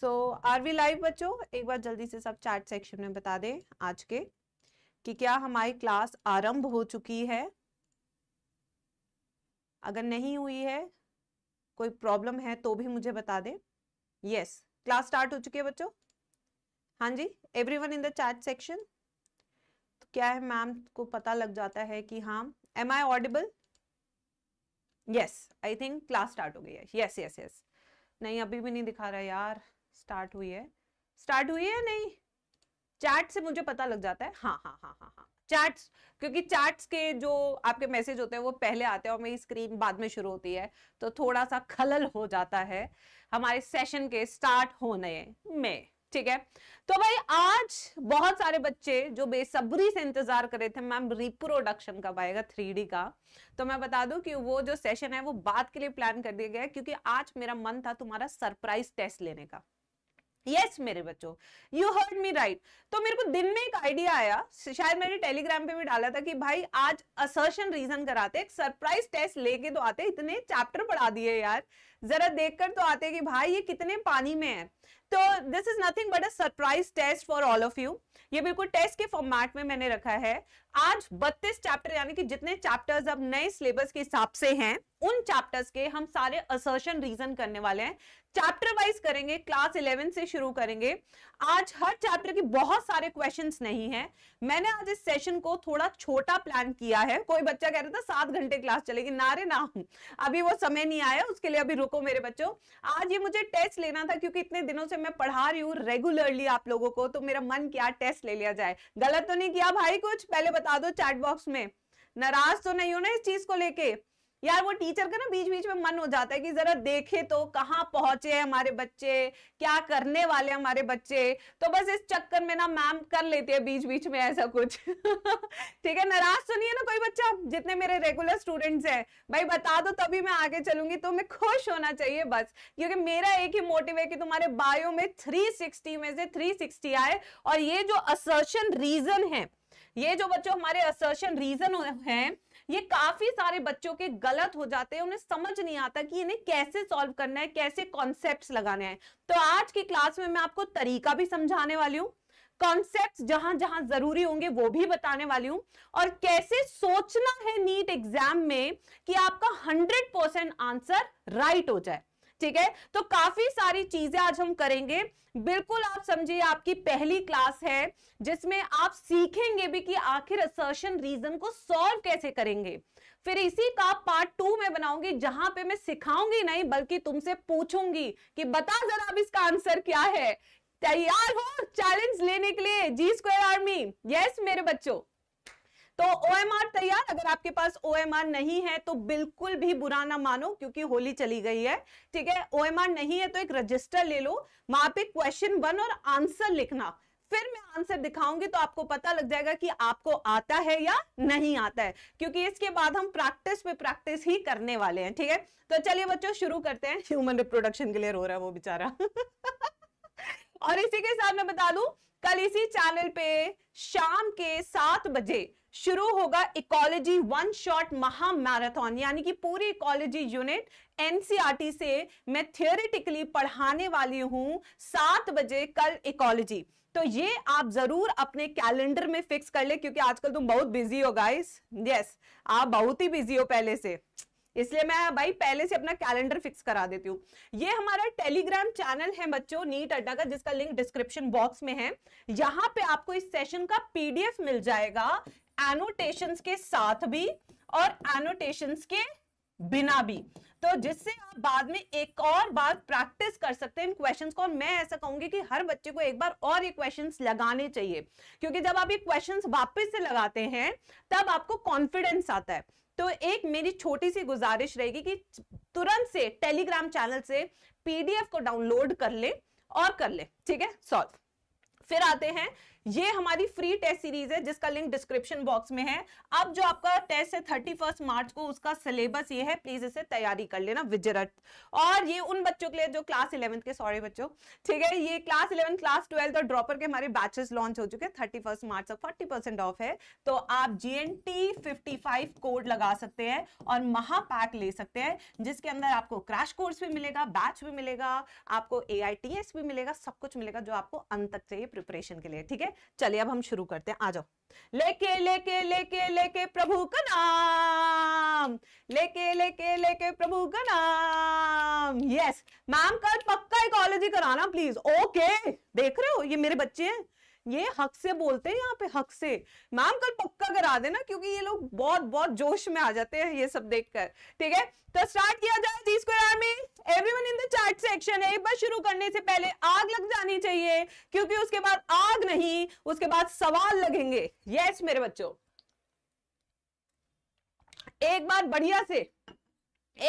So are we live बच्चों एक बार जल्दी से सब चैट सेक्शन में बता दें आज के कि क्या हमारी क्लास आरंभ हो चुकी है अगर नहीं हुई है कोई प्रॉब्लम है तो भी मुझे बता दें यस क्लास स्टार्ट हो चुकी है बच्चों हाँ जी every one in the chat section तो क्या है मैम को पता लग जाता है कि हाँ am I audible yes I think class start हो गई है यस यस यस नहीं अभी भी नहीं दिखा रहा यार स्टार्ट हुई है स्टार्ट हुई है नहीं चैट से मुझे पता लग जाता है हाँ हाँ हाँ हाँ हाँ चैट्स क्योंकि चैट्स के जो आपके मैसेज होते हैं वो पहले आते हैं और मेरी स्क्रीन बाद में शुरू होती है तो थोड़ा सा खलल हो जाता है हमारे सेशन के स्टार्ट होने में ठीक है तो भाई आज बहुत सारे बच्चे जो बेसब्री से इंतजार कर रहे थे मैम रिप्रोडक्शन कब आएगा थ्री का तो मैं बता दूं कि वो जो सेशन है वो बाद के लिए प्लान कर दिया गया क्योंकि आज मेरा मन था तुम्हारा सरप्राइज टेस्ट लेने का यस yes, मेरे बच्चों यू हर्ड मी राइट तो मेरे को दिन में एक आइडिया आया शायद मैंने टेलीग्राम पे भी डाला था कि भाई आज असर्शन रीजन कराते एक सरप्राइज टेस्ट लेके तो आते इतने चैप्टर पढ़ा दिए यार जरा देखकर तो आते कि भाई ये कितने पानी में है तो this is nothing but a surprise test for all of you ये बिल्कुल टेस्ट के फॉर्मेट में मैंने रखा है आज 32 चैप्टर यानी कि जितने चैप्टर्स अब नए सिलेबस के हिसाब से हैं उन चैप्टर्स के हम सारे असर्शन रीजन करने वाले हैं चैप्टर वाइज करेंगे क्लास इलेवन से शुरू करेंगे आज हर चैप्टर के बहुत सारे क्वेश्चंस नहीं है मैंने आज इस सेशन को थोड़ा छोटा प्लान किया है कोई बच्चा कह रहा था सात घंटे क्लास चलेगी ना रे ना अभी वो समय नहीं आया उसके लिए अभी रुको मेरे बच्चों आज ये मुझे टेस्ट लेना था क्योंकि इतने दिनों से मैं पढ़ा रही हूँ रेगुलरली आप लोगों को तो मेरा मन किया टेस्ट ले लिया जाए गलत तो नहीं किया भाई कुछ पहले बता दो चैट बॉक्स में नाराज तो नहीं हो ना इस चीज को लेके यार वो टीचर का ना बीच बीच में मन हो जाता है कि जरा देखे तो कहाँ पहुंचे हैं हमारे बच्चे क्या करने वाले हमारे बच्चे तो बस इस चक्कर में ना मैम कर लेती है बीच बीच में ऐसा कुछ ठीक है नाराज सुनिए तो ना कोई बच्चा जितने मेरे रेगुलर स्टूडेंट्स हैं भाई बता दो तभी मैं आगे चलूंगी तुम्हें तो मैं खुश होना चाहिए बस क्योंकि मेरा एक ही मोटिव है कि तुम्हारे बायो में थ्री में से थ्री आए और ये जो असर्शन रीजन है ये जो बच्चों हमारे असर्शन रीजन हैं ये काफी सारे बच्चों के गलत हो जाते हैं उन्हें समझ नहीं आता कि इन्हें कैसे सॉल्व करना है कैसे कॉन्सेप्ट लगाने हैं तो आज की क्लास में मैं आपको तरीका भी समझाने वाली हूँ कॉन्सेप्ट जहां जहां जरूरी होंगे वो भी बताने वाली हूं और कैसे सोचना है नीट एग्जाम में कि आपका 100 परसेंट आंसर राइट हो जाए ठीक है तो काफी सारी चीजें आज हम करेंगे बिल्कुल आप समझिए आपकी पहली क्लास है जिसमें आप सीखेंगे भी कि आखिर असर्शन रीजन को सॉल्व कैसे करेंगे फिर इसी का पार्ट टू में बनाऊंगी जहां पे मैं सिखाऊंगी नहीं बल्कि तुमसे पूछूंगी कि बता जरा अब इसका आंसर क्या है तैयार हो चैलेंज लेने के लिए जी स्क्वायर आर्मी यस मेरे बच्चों तो ओएमआर तैयार अगर आपके पास ओएमआर नहीं है तो बिल्कुल भी बुरा ना मानो क्योंकि होली चली गई है ठीक है ओएमआर नहीं है तो एक रजिस्टर ले लो वहां पे क्वेश्चन वन और आंसर लिखना फिर मैं आंसर दिखाऊंगी तो आपको पता लग जाएगा कि आपको आता है या नहीं आता है क्योंकि इसके बाद हम प्रैक्टिस पे प्रैक्टिस ही करने वाले हैं ठीक है तो चलिए बच्चों शुरू करते हैं ह्यूमन रिप्रोडक्शन के लिए रो रहा है वो बेचारा और इसी के साथ मैं बता दूं कल इसी चैनल पे शाम के सात बजे शुरू होगा इकोलॉजी वन शॉट महा मैराथन यानी कि पूरी इकोलॉजी यूनिट एनसीआरटी से मैं थियोरिटिकली पढ़ाने वाली हूं सात बजे कल इकोलॉजी तो ये आप जरूर अपने कैलेंडर में फिक्स कर ले क्योंकि आजकल तुम बहुत बिजी हो गाइस यस आप बहुत ही बिजी हो पहले से इसलिए मैं भाई पहले से अपना कैलेंडर फिक्स करा देती हूँ ये हमारा टेलीग्राम चैनल है बच्चों नीट अड्डा का जिसका लिंक डिस्क्रिप्शन बॉक्स में है यहाँ पे आपको इस सेशन का पीडीएफ मिल जाएगा एनोटेशन के साथ भी और एनोटेशन के बिना भी तो जिससे आप बाद में एक और बार प्रैक्टिस कर सकते हैं इन क्वेश्चंस को और मैं ऐसा कहूंगी कि हर बच्चे को एक बार और ये क्वेश्चंस लगाने चाहिए क्योंकि जब आप ये क्वेश्चंस वापस से लगाते हैं तब आपको कॉन्फिडेंस आता है तो एक मेरी छोटी सी गुजारिश रहेगी कि तुरंत से टेलीग्राम चैनल से पीडीएफ को डाउनलोड कर ले और कर ले ठीक है सॉल्व फिर आते हैं ये हमारी फ्री टेस्ट सीरीज है जिसका लिंक डिस्क्रिप्शन बॉक्स में है अब जो आपका टेस्ट है थर्टी फर्स्ट मार्च को उसका सिलेबस ये है प्लीज इसे तैयारी कर लेना विजरत और ये उन बच्चों के लिए जो क्लास इलेवंथ के सॉरी बच्चों ठीक है ये क्लास इलेवंथ क्लास ट्वेल्थ और ड्रॉपर के हमारे बैचेस लॉन्च हो चुके हैं थर्टी फर्स्ट मार्च तक फोर्टी परसेंट ऑफ है तो आप G N T fifty five code लगा सकते हैं और महापैक ले सकते हैं जिसके अंदर आपको क्रैश कोर्स भी मिलेगा बैच भी मिलेगा आपको ए भी मिलेगा सब कुछ मिलेगा जो आपको अंत तक चाहिए प्रिपरेशन के लिए ठीक है चलिए अब हम शुरू करते हैं आ जाओ लेके लेके लेके लेके प्रभु का नाम लेके लेके लेके प्रभु का नाम यस मैम कल पक्का इकोलॉजी कराना प्लीज ओके देख रहे हो ये मेरे बच्चे हैं ये हक से बोलते हैं यहाँ पे हक से मैम कल पक्का करा देना क्योंकि ये लोग बहुत बहुत जोश में आ जाते हैं ये सब देखकर ठीक है तो स्टार्ट किया जाए जी स्क्वायर में everyone in the chat section एक बार शुरू करने से पहले आग लग जानी चाहिए क्योंकि उसके बाद आग नहीं उसके बाद सवाल लगेंगे यस मेरे बच्चों एक बार बढ़िया से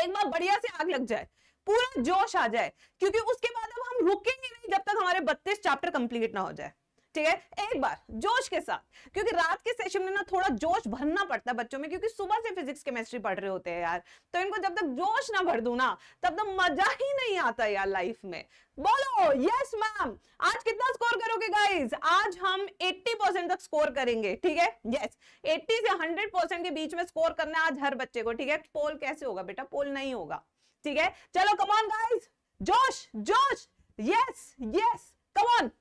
एक बार बढ़िया से आग लग जाए पूरा जोश आ जाए क्योंकि उसके बाद अब हम रुकेंगे नहीं जब तक हमारे बत्तीस चैप्टर कंप्लीट ना हो जाए ठीक है एक बार जोश के साथ क्योंकि रात के सेशन में ना थोड़ा जोश भरना पड़ता है बच्चों में क्योंकि सुबह से फिजिक्स केमिस्ट्री पढ़ रहे होते हैं यार तो इनको जब तक जोश ना भर दू ना तब तक मजा ही नहीं आता यार लाइफ में बोलो यस मैम आज कितना स्कोर करोगे गाइस आज हम 80 परसेंट तक स्कोर करेंगे ठीक है यस 80 से 100 परसेंट के बीच में स्कोर करना आज हर बच्चे को ठीक है पोल कैसे होगा बेटा पोल नहीं होगा ठीक है चलो कमॉन गाइस जोश जोश yes yes come on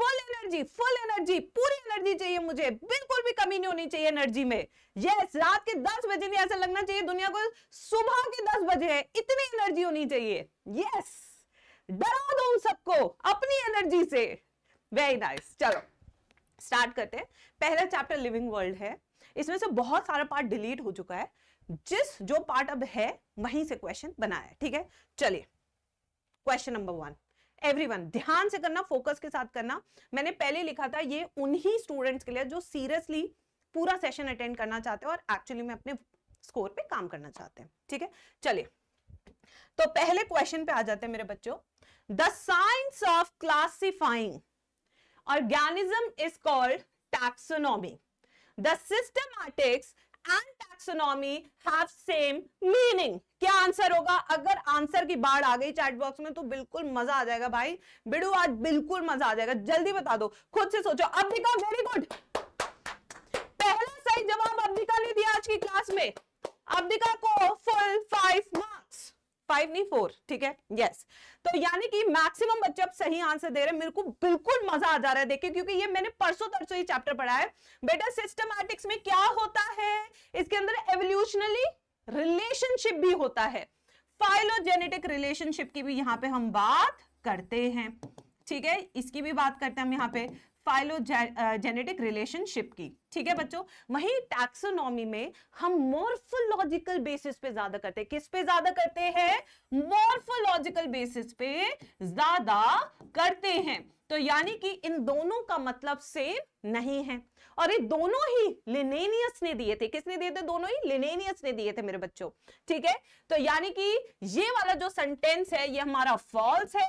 full energy full energy पूरी एनर्जी चाहिए मुझे बिल्कुल भी कमी नहीं होनी चाहिए एनर्जी में यस रात के दस बजे भी ऐसा लगना चाहिए दुनिया को सुबह के दस बजे है इतनी एनर्जी होनी चाहिए यस डरा दो सबको अपनी एनर्जी से वेरी नाइस चलो स्टार्ट करते हैं पहला चैप्टर लिविंग वर्ल्ड है इसमें से बहुत सारा पार्ट डिलीट हो चुका है जिस जो पार्ट अब है वहीं से क्वेश्चन बनाया ठीक है चलिए क्वेश्चन नंबर वन एवरीवन ध्यान से करना फोकस के साथ करना मैंने पहले लिखा था ये उन्हीं स्टूडेंट्स के लिए जो सीरियसली पूरा सेशन अटेंड करना चाहते हैं और एक्चुअली में अपने स्कोर पे काम करना चाहते हैं ठीक है चलिए तो पहले क्वेश्चन पे आ जाते हैं मेरे बच्चों the science of classifying organism is called taxonomy the systematics and taxonomy have same meaning क्या आंसर होगा अगर आंसर की बाढ़ आ गई चैट बॉक्स में तो बिल्कुल मजा आ जाएगा भाई बिडू आज बिल्कुल मजा आ जाएगा जल्दी बता दो खुद से सोचो अब देखा वेरी गुड पहला सही जवाब अब्दिका ने दिया आज की क्लास में अब्दिका को फुल फाइव मार्क्स फाइव नहीं फोर ठीक है यस yes. तो यानी कि मैक्सिमम बच्चे अब सही आंसर दे रहे हैं मेरे को बिल्कुल मजा आ जा रहा है देखिए क्योंकि ये मैंने परसों तरसों ये चैप्टर पढ़ा है बेटा सिस्टमैटिक्स में क्या होता है इसके अंदर एवोल्यूशनली रिलेशनशिप भी होता है फाइलोजेनेटिक रिलेशनशिप की भी यहाँ पे हम बात करते हैं ठीक है इसकी भी बात करते हैं हम यहाँ पे फाइलोजेनेटिक रिलेशनशिप की ठीक है बच्चों वही टैक्सोनॉमी में हम मोर्फोलॉजिकल बेसिस पे ज्यादा करते हैं किस पे ज्यादा करते हैं मोर्फोलॉजिकल बेसिस पे ज्यादा करते हैं तो यानी कि इन दोनों का मतलब सेम नहीं है और ये दोनों ही लिनेनियस ने दिए थे किसने दिए थे दोनों ही लिनेनियस ने दिए थे मेरे बच्चों ठीक है तो यानी कि ये वाला जो सेंटेंस है ये हमारा फॉल्स है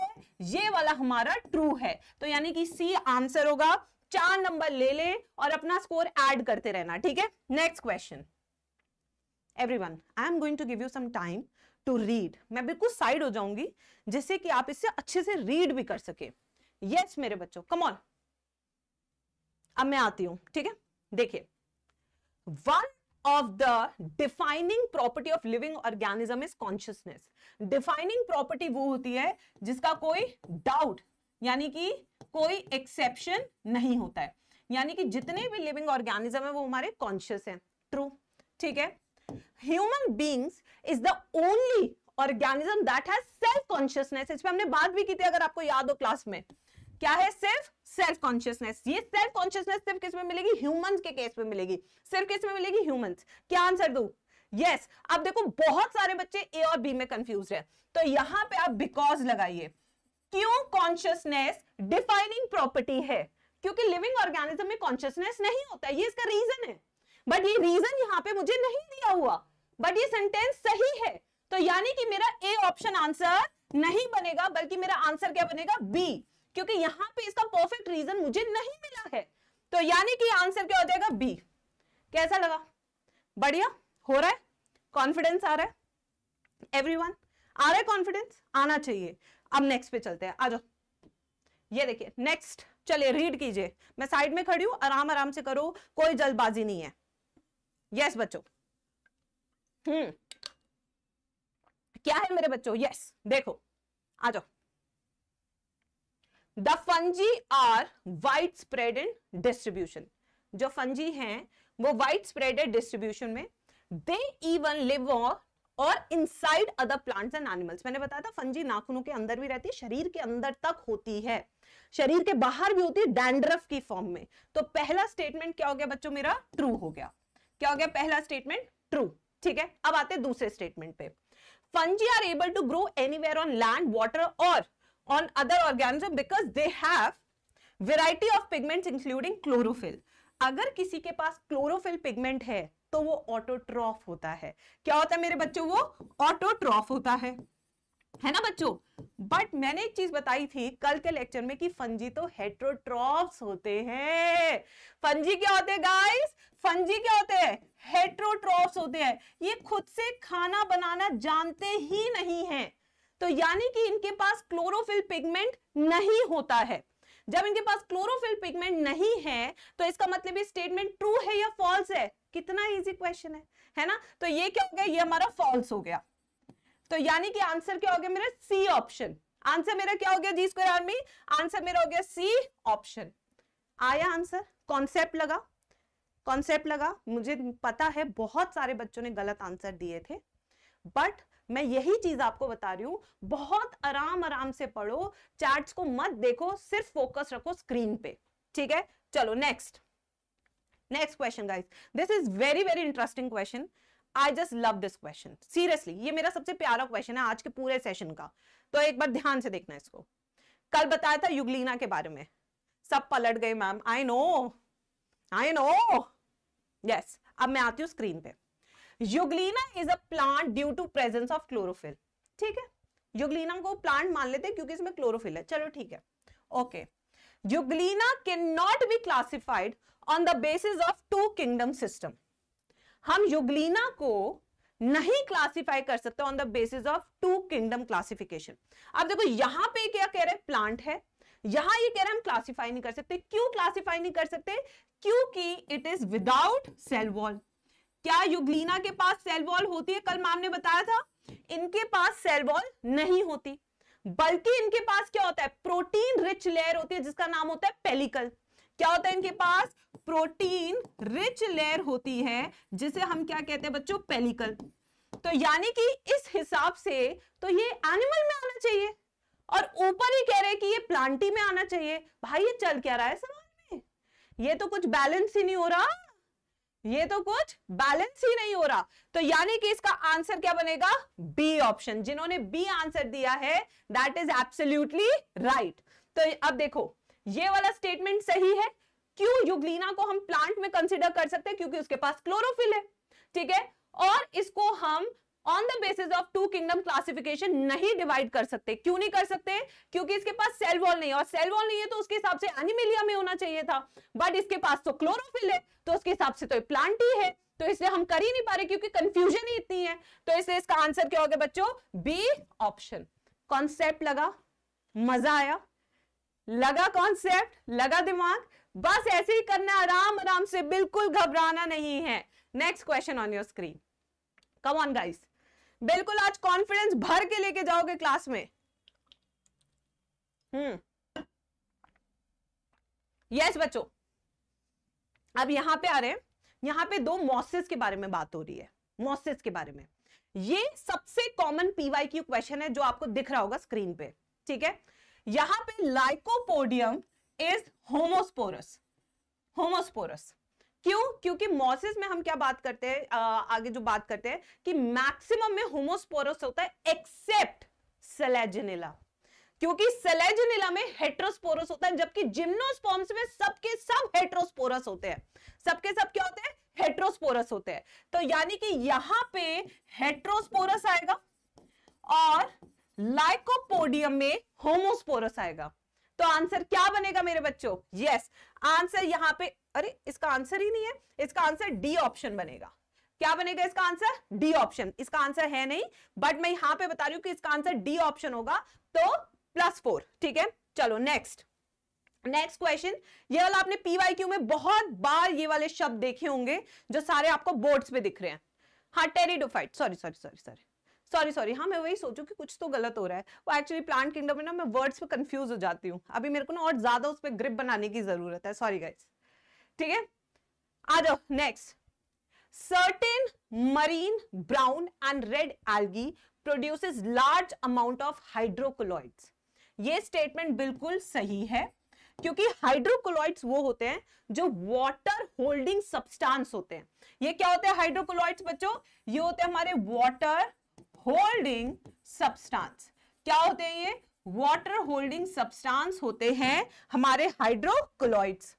ये वाला हमारा ट्रू है तो यानी कि सी आंसर होगा चार नंबर ले ले और अपना स्कोर ऐड करते रहना ठीक है next question everyone I am going to give you some time to read मैं बिल्कुल साइड हो जाऊंगी जिससे कि आप इससे अच्छे से रीड भी कर सके यस yes, मेरे बच्चों कमॉन अब मैं आती हूं ठीक है देखिए one of the defining property of living organism is consciousness defining property वो होती है जिसका कोई डाउट यानी कि कोई एक्सेप्शन नहीं होता है यानी कि जितने भी लिविंग ऑर्गेनिज्म है वो हमारे कॉन्शियस हैं ट्रू ठीक है human beings is the only organism that has self consciousness इस पर हमने बात भी की थी अगर आपको याद हो क्लास में क्या है सिर्फ सेल्फ कॉन्शियसनेस ये सेल्फ कॉन्शियसनेस सिर्फ किसमें मिलेगी ह्यूमंस के केस में मिलेगी सिर्फ किस में मिलेगी ह्यूमंस क्या आंसर दू यस yes, अब देखो बहुत सारे बच्चे ए और बी में कंफ्यूज है तो यहां पे आप बिकॉज लगाइए क्यों कॉन्शियसनेस डिफाइनिंग प्रॉपर्टी है क्योंकि लिविंग ऑर्गेनिज्म में कॉन्शियसनेस नहीं होता ये इसका रीजन है बट ये रीजन यहाँ पे मुझे नहीं दिया हुआ बट ये सेंटेंस सही है तो यानी कि मेरा ए ऑप्शन आंसर नहीं बनेगा बल्कि मेरा आंसर क्या बनेगा बी क्योंकि यहाँ पे इसका परफेक्ट रीजन मुझे नहीं मिला है तो यानी कि आंसर क्या हो जाएगा बी कैसा लगा बढ़िया हो रहा है कॉन्फिडेंस आ रहा है एवरीवन आ रहा है कॉन्फिडेंस आना चाहिए अब नेक्स्ट पे चलते हैं आ जाओ ये देखिए नेक्स्ट चलिए रीड कीजिए मैं साइड में खड़ी हूं आराम आराम से करो कोई जल्दबाजी नहीं है यस yes, बच्चों हम्म क्या है मेरे बच्चों यस yes, देखो आ जाओ the fungi are wide spread in distribution जो फंजी हैं वो वाइड स्प्रेड डिस्ट्रीब्यूशन में दे इवन लिव और side other plants and animals मैंने बताया था फंजी नाखूनों के अंदर भी रहती है शरीर के अंदर तक होती है शरीर के बाहर भी होती है डैंड्रफ की फॉर्म में तो पहला स्टेटमेंट क्या हो गया बच्चों मेरा ट्रू हो गया क्या हो गया पहला स्टेटमेंट ट्रू ठीक है अब आते हैं दूसरे स्टेटमेंट पे fungi are able to grow where on land water और on other organism because they have variety of pigments including chlorophyll. अगर किसी के पास chlorophyll pigment है तो वो autotroph होता है क्या होता है मेरे बच्चों वो autotroph होता है है ना बच्चों बट मैंने एक चीज बताई थी कल के लेक्चर में कि फंजी तो हेट्रोट्रॉफ्स होते हैं फंजी क्या होते हैं गाइस फंजी क्या होते हैं हेट्रोट्रॉफ्स होते हैं ये खुद से खाना बनाना जानते ही नहीं हैं तो यानी कि इनके पास क्लोरोफिल पिगमेंट नहीं होता है जब इनके पास क्लोरोफिल पिगमेंट नहीं है तो इसका मतलब ये स्टेटमेंट ट्रू है या फॉल्स है कितना इजी क्वेश्चन है है ना तो ये क्या हो गया ये हमारा फॉल्स हो गया तो यानी कि आंसर क्या हो गया मेरा सी ऑप्शन आंसर मेरा क्या हो गया जी स्क्वायर आर्मी आंसर मेरा हो गया सी ऑप्शन आया आंसर कॉन्सेप्ट लगा कॉन्सेप्ट लगा मुझे पता है बहुत सारे बच्चों ने गलत आंसर दिए थे बट मैं यही चीज आपको बता रही हूँ बहुत आराम आराम से पढ़ो चार्ट्स को मत देखो सिर्फ फोकस रखो स्क्रीन पे ठीक है चलो next next question guys this is very very interesting question I just love this question seriously ये मेरा सबसे प्यारा क्वेश्चन है आज के पूरे सेशन का तो एक बार ध्यान से देखना इसको कल बताया था युगलीना के बारे में सब पलट गए ma'am I know I know yes अब मैं आती हूँ स्क्रीन पे euglena is a plant due to presence of chlorophyll ठीक है युगलीना को प्लांट मान लेते हैं क्योंकि इसमें क्लोरोफिल है चलो ठीक है okay euglena can not be classified on the basis of two kingdom system हम युगलीना को नहीं क्लासिफाई कर सकते on the basis of two kingdom classification अब देखो यहां पे क्या कह रहे हैं प्लांट है यहां ये कह रहे हैं हम क्लासिफाई नहीं कर सकते क्यों क्लासिफाई नहीं कर सकते क्योंकि it is without cell wall क्या युगलीना के पास सेल वॉल होती है कल मैम ने बताया था इनके पास सेल वॉल नहीं होती बल्कि इनके पास क्या होता है प्रोटीन रिच लेयर होती है जिसका नाम होता है पेलिकल क्या होता है इनके पास प्रोटीन रिच लेयर होती है जिसे हम क्या कहते हैं बच्चों पेलिकल तो यानी कि इस हिसाब से तो ये एनिमल में आना चाहिए और ऊपर ही कह रहे हैं कि ये प्लांटी में आना चाहिए भाई ये चल क्या रहा है समाज में ये तो कुछ बैलेंस ही नहीं हो रहा ये तो कुछ बैलेंस ही नहीं हो रहा तो यानी कि इसका आंसर क्या बनेगा बी ऑप्शन जिन्होंने बी आंसर दिया है दैट इज एब्सोल्यूटली राइट तो अब देखो ये वाला स्टेटमेंट सही है क्यों युगलीना को हम प्लांट में कंसिडर कर सकते हैं क्योंकि उसके पास क्लोरोफिल है ठीक है और इसको हम on the basis of two kingdom classification नहीं डिवाइड कर सकते क्यों नहीं कर सकते क्योंकि इसके पास सेल वॉल नहीं है और सेल वॉल नहीं है तो उसके हिसाब से एनिमिलिया में होना चाहिए था बट इसके पास तो क्लोरोफिल है तो उसके हिसाब से तो प्लांट ही है तो इसलिए हम कर ही नहीं पा रहे क्योंकि कंफ्यूजन ही इतनी है तो इसलिए इसका आंसर क्या हो गया बच्चों बी ऑप्शन कॉन्सेप्ट लगा मजा आया लगा कॉन्सेप्ट लगा दिमाग बस ऐसे ही करना आराम आराम से बिल्कुल घबराना नहीं है next question on your screen come on guys बिल्कुल आज कॉन्फिडेंस भर के लेके जाओगे क्लास में हम्म यस बच्चों अब यहां पे आ रहे हैं यहां पे दो मॉसेस के बारे में बात हो रही है मॉसेस के बारे में ये सबसे कॉमन पीवाई की क्वेश्चन है जो आपको दिख रहा होगा स्क्रीन पे ठीक है यहां पे लाइकोपोडियम इज होमोस्पोरस होमोस्पोरस क्यों क्योंकि मोसिस में हम क्या बात करते हैं आगे जो बात करते हैं कि मैक्सिमम में होमोस्पोरस होता है एक्सेप्ट सेलेजनेला क्योंकि सेलेजनेला में हेट्रोस्पोरस होता है जबकि जिम्नोस्पॉम्स में सबके सब हेट्रोस्पोरस होते हैं सबके सब क्या होते हैं हेट्रोस्पोरस होते हैं तो यानी कि यहां पे हेट्रोस्पोरस आएगा और लाइकोपोडियम में होमोस्पोरस आएगा तो आंसर क्या बनेगा मेरे बच्चों यस आंसर यहां पे अरे इसका आंसर ही नहीं है इसका आंसर डी ऑप्शन बनेगा क्या बनेगा इसका आंसर डी ऑप्शन इसका आंसर है नहीं बट मैं यहां पे बता रही हूं कि इसका आंसर डी ऑप्शन होगा तो प्लस फोर ठीक है चलो नेक्स्ट नेक्स्ट क्वेश्चन ये वाला आपने पीवाईक्यू में बहुत बार ये वाले शब्द देखे होंगे जो सारे आपको बोर्ड्स पे दिख रहे हैं हाँ pteridophyte sorry sorry sorry sorry sorry sorry हाँ मैं वही सोचू कि कुछ तो गलत हो रहा है वो एक्चुअली प्लांट किंगडम में ना मैं वर्ड्स पे कंफ्यूज हो जाती हूँ अभी मेरे को ना और ज्यादा उस पर ग्रिप बनाने की जरूरत है सॉरी गाइज ठीक है आ जाओ next certain marine brown and red algae produces large amount of hydrocolloids ये स्टेटमेंट बिल्कुल सही है क्योंकि हाइड्रोकोलॉइड्स वो होते हैं जो वाटर होल्डिंग सब्सटेंस होते हैं ये क्या होते हैं हाइड्रोकोलॉइड्स बच्चों ये होते हैं हमारे वाटर होल्डिंग सब्सटेंस क्या होते हैं ये वाटर होल्डिंग सब्सटेंस होते हैं हमारे hydrocolloids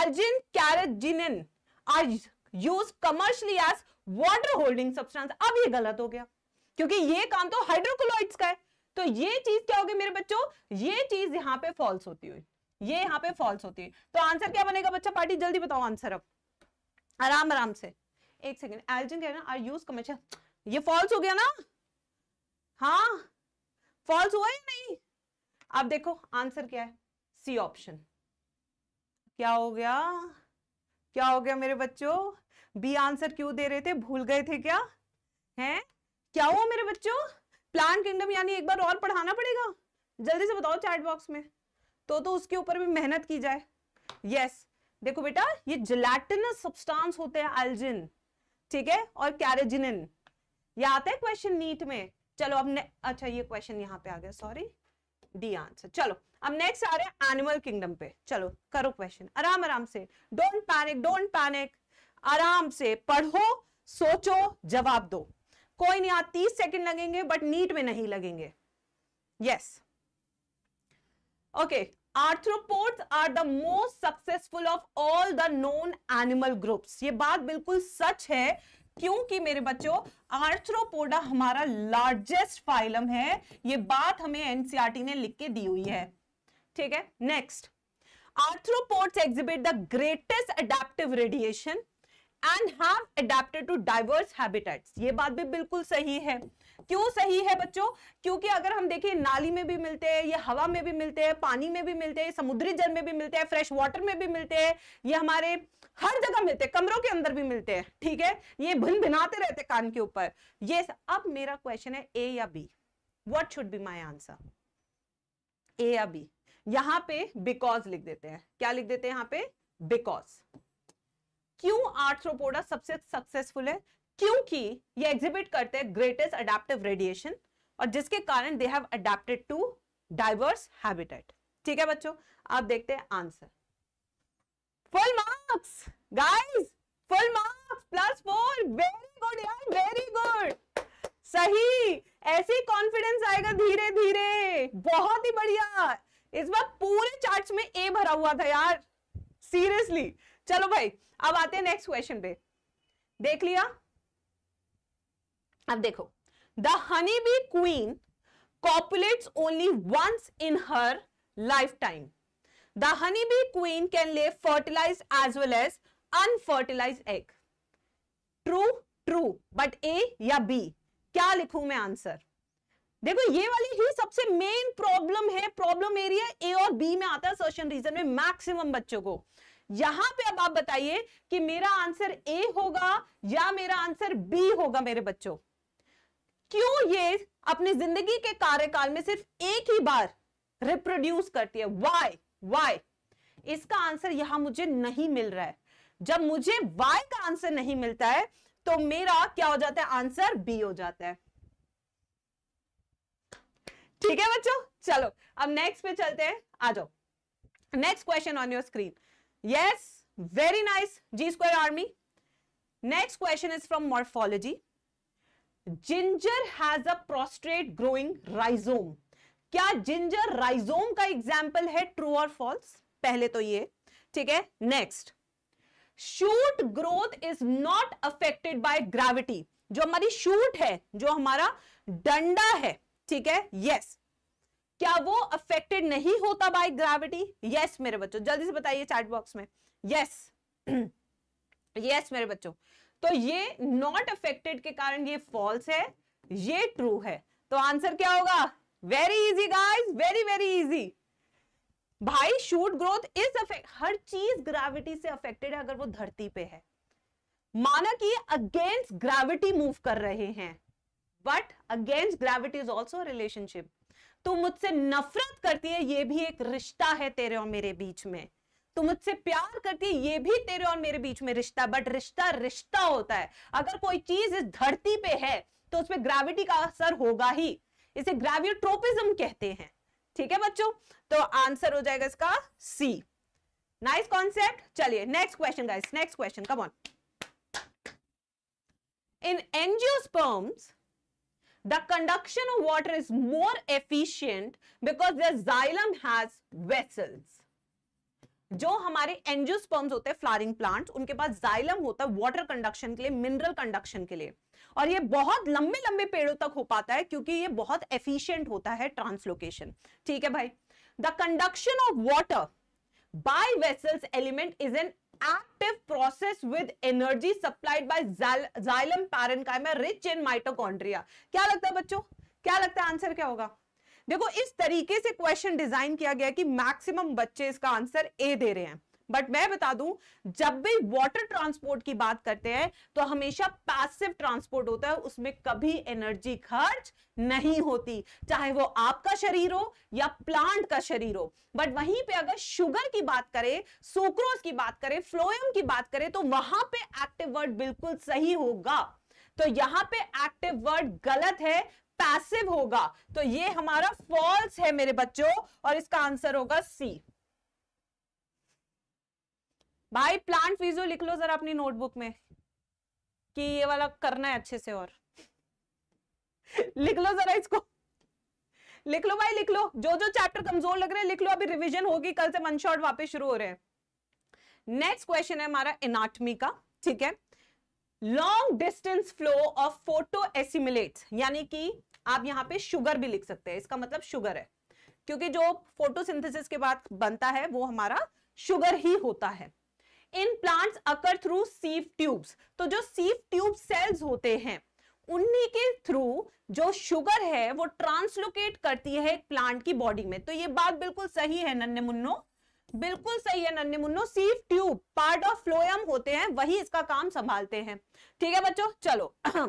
algin carrageenan are use commercially as water holding substance अब ये गलत हो गया क्योंकि ये काम तो हाइड्रोक्लोइड्स का है तो ये चीज क्या होगी मेरे बच्चों ये चीज यहां पे फॉल्स होती हुई ये यहां पे फॉल्स होती है तो आंसर क्या बनेगा बच्चा पार्टी जल्दी बताओ आंसर अब आराम आराम से एक सेकेंड एल्जिन कहना आर यूज कमर्शियल ये फॉल्स हो गया ना हाँ फॉल्स हुआ या नहीं अब देखो आंसर क्या है सी ऑप्शन क्या हो गया क्या हो गया मेरे बच्चों बी आंसर क्यों दे रहे थे भूल गए थे क्या हैं क्या हुआ मेरे बच्चों प्लान किंगडम यानी एक बार और पढ़ाना पड़ेगा जल्दी से बताओ चैट बॉक्स में तो तो उसके ऊपर भी मेहनत की जाए यस देखो बेटा ये जिलेटिनस सब्सटेंस होते हैं अल्जिन ठीक है और कैरेजिन ये आता है क्वेश्चन नीट में चलो अब अच्छा ये क्वेश्चन यहाँ पे आ गया सॉरी डी आंसर चलो अब नेक्स्ट आ रहे हैं एनिमल किंगडम पे चलो करो क्वेश्चन आराम आराम से डोंट पैनिक डोंट पैनिक आराम से पढ़ो सोचो जवाब दो कोई नहीं आज तीस सेकेंड लगेंगे बट नीट में नहीं लगेंगे yes okay arthropods are the most successful of all the known animal groups ये बात बिल्कुल सच है क्योंकि मेरे बच्चों आर्थ्रोपोडा हमारा लार्जेस्ट फाइलम है ये बात हमें एनसीआरटी e ने लिख के दी हुई है ठीक है next arthropod exhibit the greatest adaptive radiation and have adapted to diverse habitats ये बात भी बिल्कुल सही है क्यों सही है बच्चों क्योंकि अगर हम देखें नाली में भी मिलते हैं ये हवा में भी मिलते हैं पानी में भी मिलते हैं समुद्री जल में भी मिलते हैं फ्रेश वाटर में भी मिलते हैं ये हमारे हर जगह मिलते हैं कमरों के अंदर भी मिलते हैं ठीक है ये भिन भिनाते रहते कान के ऊपर ये अब मेरा क्वेश्चन है ए या B what should be my answer A या बी यहां पे बिकॉज लिख देते हैं क्या लिख देते हैं यहां पे बिकॉज क्यों आर्थ्रोपोडा सबसे सक्सेसफुल है क्योंकि ये एग्जिबिट करते हैं ग्रेटेस्ट अडेप्टिव रेडिएशन और जिसके कारण they have adapted to diverse habitat ठीक है बच्चों आप देखते हैं answer full marks guys full marks plus four very good यार वेरी गुड सही ऐसे कॉन्फिडेंस आएगा धीरे धीरे बहुत ही बढ़िया इस बार पूरे चार्ट में ए भरा हुआ था यार सीरियसली चलो भाई अब आते हैं नेक्स्ट क्वेश्चन पे देख लिया अब देखो the honey bee queen copulate only once in her life time the honey bee queen can lay fertilize as well as unfertilize egg true true but A या बी क्या लिखूं मैं आंसर देखो ये वाली ही सबसे मेन प्रॉब्लम है प्रॉब्लम एरिया ए और बी में आता है सर्शन रीजन में मैक्सिमम बच्चों को यहां पे अब आप बताइए कि मेरा आंसर ए होगा या मेरा आंसर बी होगा मेरे बच्चों क्यों ये अपनी जिंदगी के कार्यकाल में सिर्फ एक ही बार रिप्रोड्यूस करती है वाई वाई इसका आंसर यहां मुझे नहीं मिल रहा है जब मुझे वाई का आंसर नहीं मिलता है तो मेरा क्या हो जाता है आंसर बी हो जाता है ठीक है बच्चों चलो अब नेक्स्ट पे चलते हैं आ जाओ next question on your screen yes very nice G square army next question is from morphology ginger has a prostrate growing rhizome क्या जिंजर राइजोम का एग्जाम्पल है ट्रू और फॉल्स पहले तो ये ठीक है next shoot growth is not affected by gravity जो हमारी शूट है जो हमारा डंडा है ठीक है यस क्या वो अफेक्टेड नहीं होता बाय ग्रेविटी यस मेरे बच्चों जल्दी से बताइए चैट बॉक्स में यस यस मेरे बच्चों तो ये नॉट अफेक्टेड के कारण ये फॉल्स है ये ट्रू है तो आंसर क्या होगा very easy guys very very easy भाई शूट ग्रोथ इज अफेक्ट हर चीज ग्रेविटी से अफेक्टेड है अगर वो धरती पे है माना कि अगेंस्ट ग्रेविटी मूव कर रहे हैं but against gravity is also relationship तू मुझसे नफरत करती है ये भी एक रिश्ता है तेरे और मेरे बीच में तू मुझसे प्यार करती है ये भी तेरे और मेरे बीच में रिश्ता बट रिश्ता रिश्ता होता है अगर कोई चीज इस धरती पे है तो उसमें ग्रेविटी का असर होगा ही इसे ग्रेवियोट्रोपिज्म कहते हैं ठीक है बच्चों तो आंसर हो जाएगा इसका सी नाइस कॉन्सेप्ट चलिए next question guys next question come on in angiosperms the conduction of water is more efficient because their xylem has vessels. जो हमारे एंजियोस्पर्म्स होते हैं फ्लावरिंग प्लांट्स उनके पास जाइलम होता है वाटर कंडक्शन के लिए मिनरल कंडक्शन के लिए और ये बहुत लंबे लंबे पेड़ों तक हो पाता है क्योंकि ये बहुत एफिशिएंट होता है ट्रांसलोकेशन ठीक है भाई the conduction of water by vessels element is an active process with energy supplied by xylem parenchyma rich in mitochondria क्या लगता है बच्चों क्या लगता है आंसर क्या होगा देखो इस तरीके से क्वेश्चन डिजाइन किया गया कि मैक्सिमम बच्चे इसका आंसर ए दे रहे हैं बट मैं बता दूं जब भी वाटर ट्रांसपोर्ट की बात करते हैं तो हमेशा पैसिव ट्रांसपोर्ट होता है उसमें कभी एनर्जी खर्च नहीं होती चाहे वो आपका शरीर हो या प्लांट का शरीर हो बट वहीं पे अगर शुगर की बात करें सुक्रोज की बात करें फ्लोएम की बात करें तो वहां पे एक्टिव वर्ड बिल्कुल सही होगा तो यहां पे एक्टिव वर्ड गलत है पैसिव होगा तो ये हमारा फॉल्स है मेरे बच्चों और इसका आंसर होगा सी भाई प्लांट फिजियो लिख लो जरा अपनी नोटबुक में कि ये वाला करना है अच्छे से और लिख लो जरा इसको लिख लो भाई लिख लो जो जो चैप्टर कमजोर लग रहे हैं लिख लो अभी रिवीजन होगी कल से वन शॉट वापस शुरू हो रहे हैं नेक्स्ट क्वेश्चन है हमारा एनाटमी का ठीक है long distance flow of photo assimilate यानी कि आप यहाँ पे शुगर भी लिख सकते हैं इसका मतलब शुगर है क्योंकि जो फोटोसिंथेसिस के बाद बनता है वो हमारा शुगर ही होता है in plants occur through सीफ tubes तो जो सीफ ट्यूब सेल्स होते हैं उन्हीं के थ्रू जो शुगर है वो ट्रांसलोकेट करती है एक प्लांट की बॉडी में तो ये बात बिल्कुल सही है नन्हे मुन्नो बिल्कुल सही है नन्हे मुन्नो sieve tube part of phloem होते हैं वही इसका काम संभालते हैं ठीक है बच्चों चलो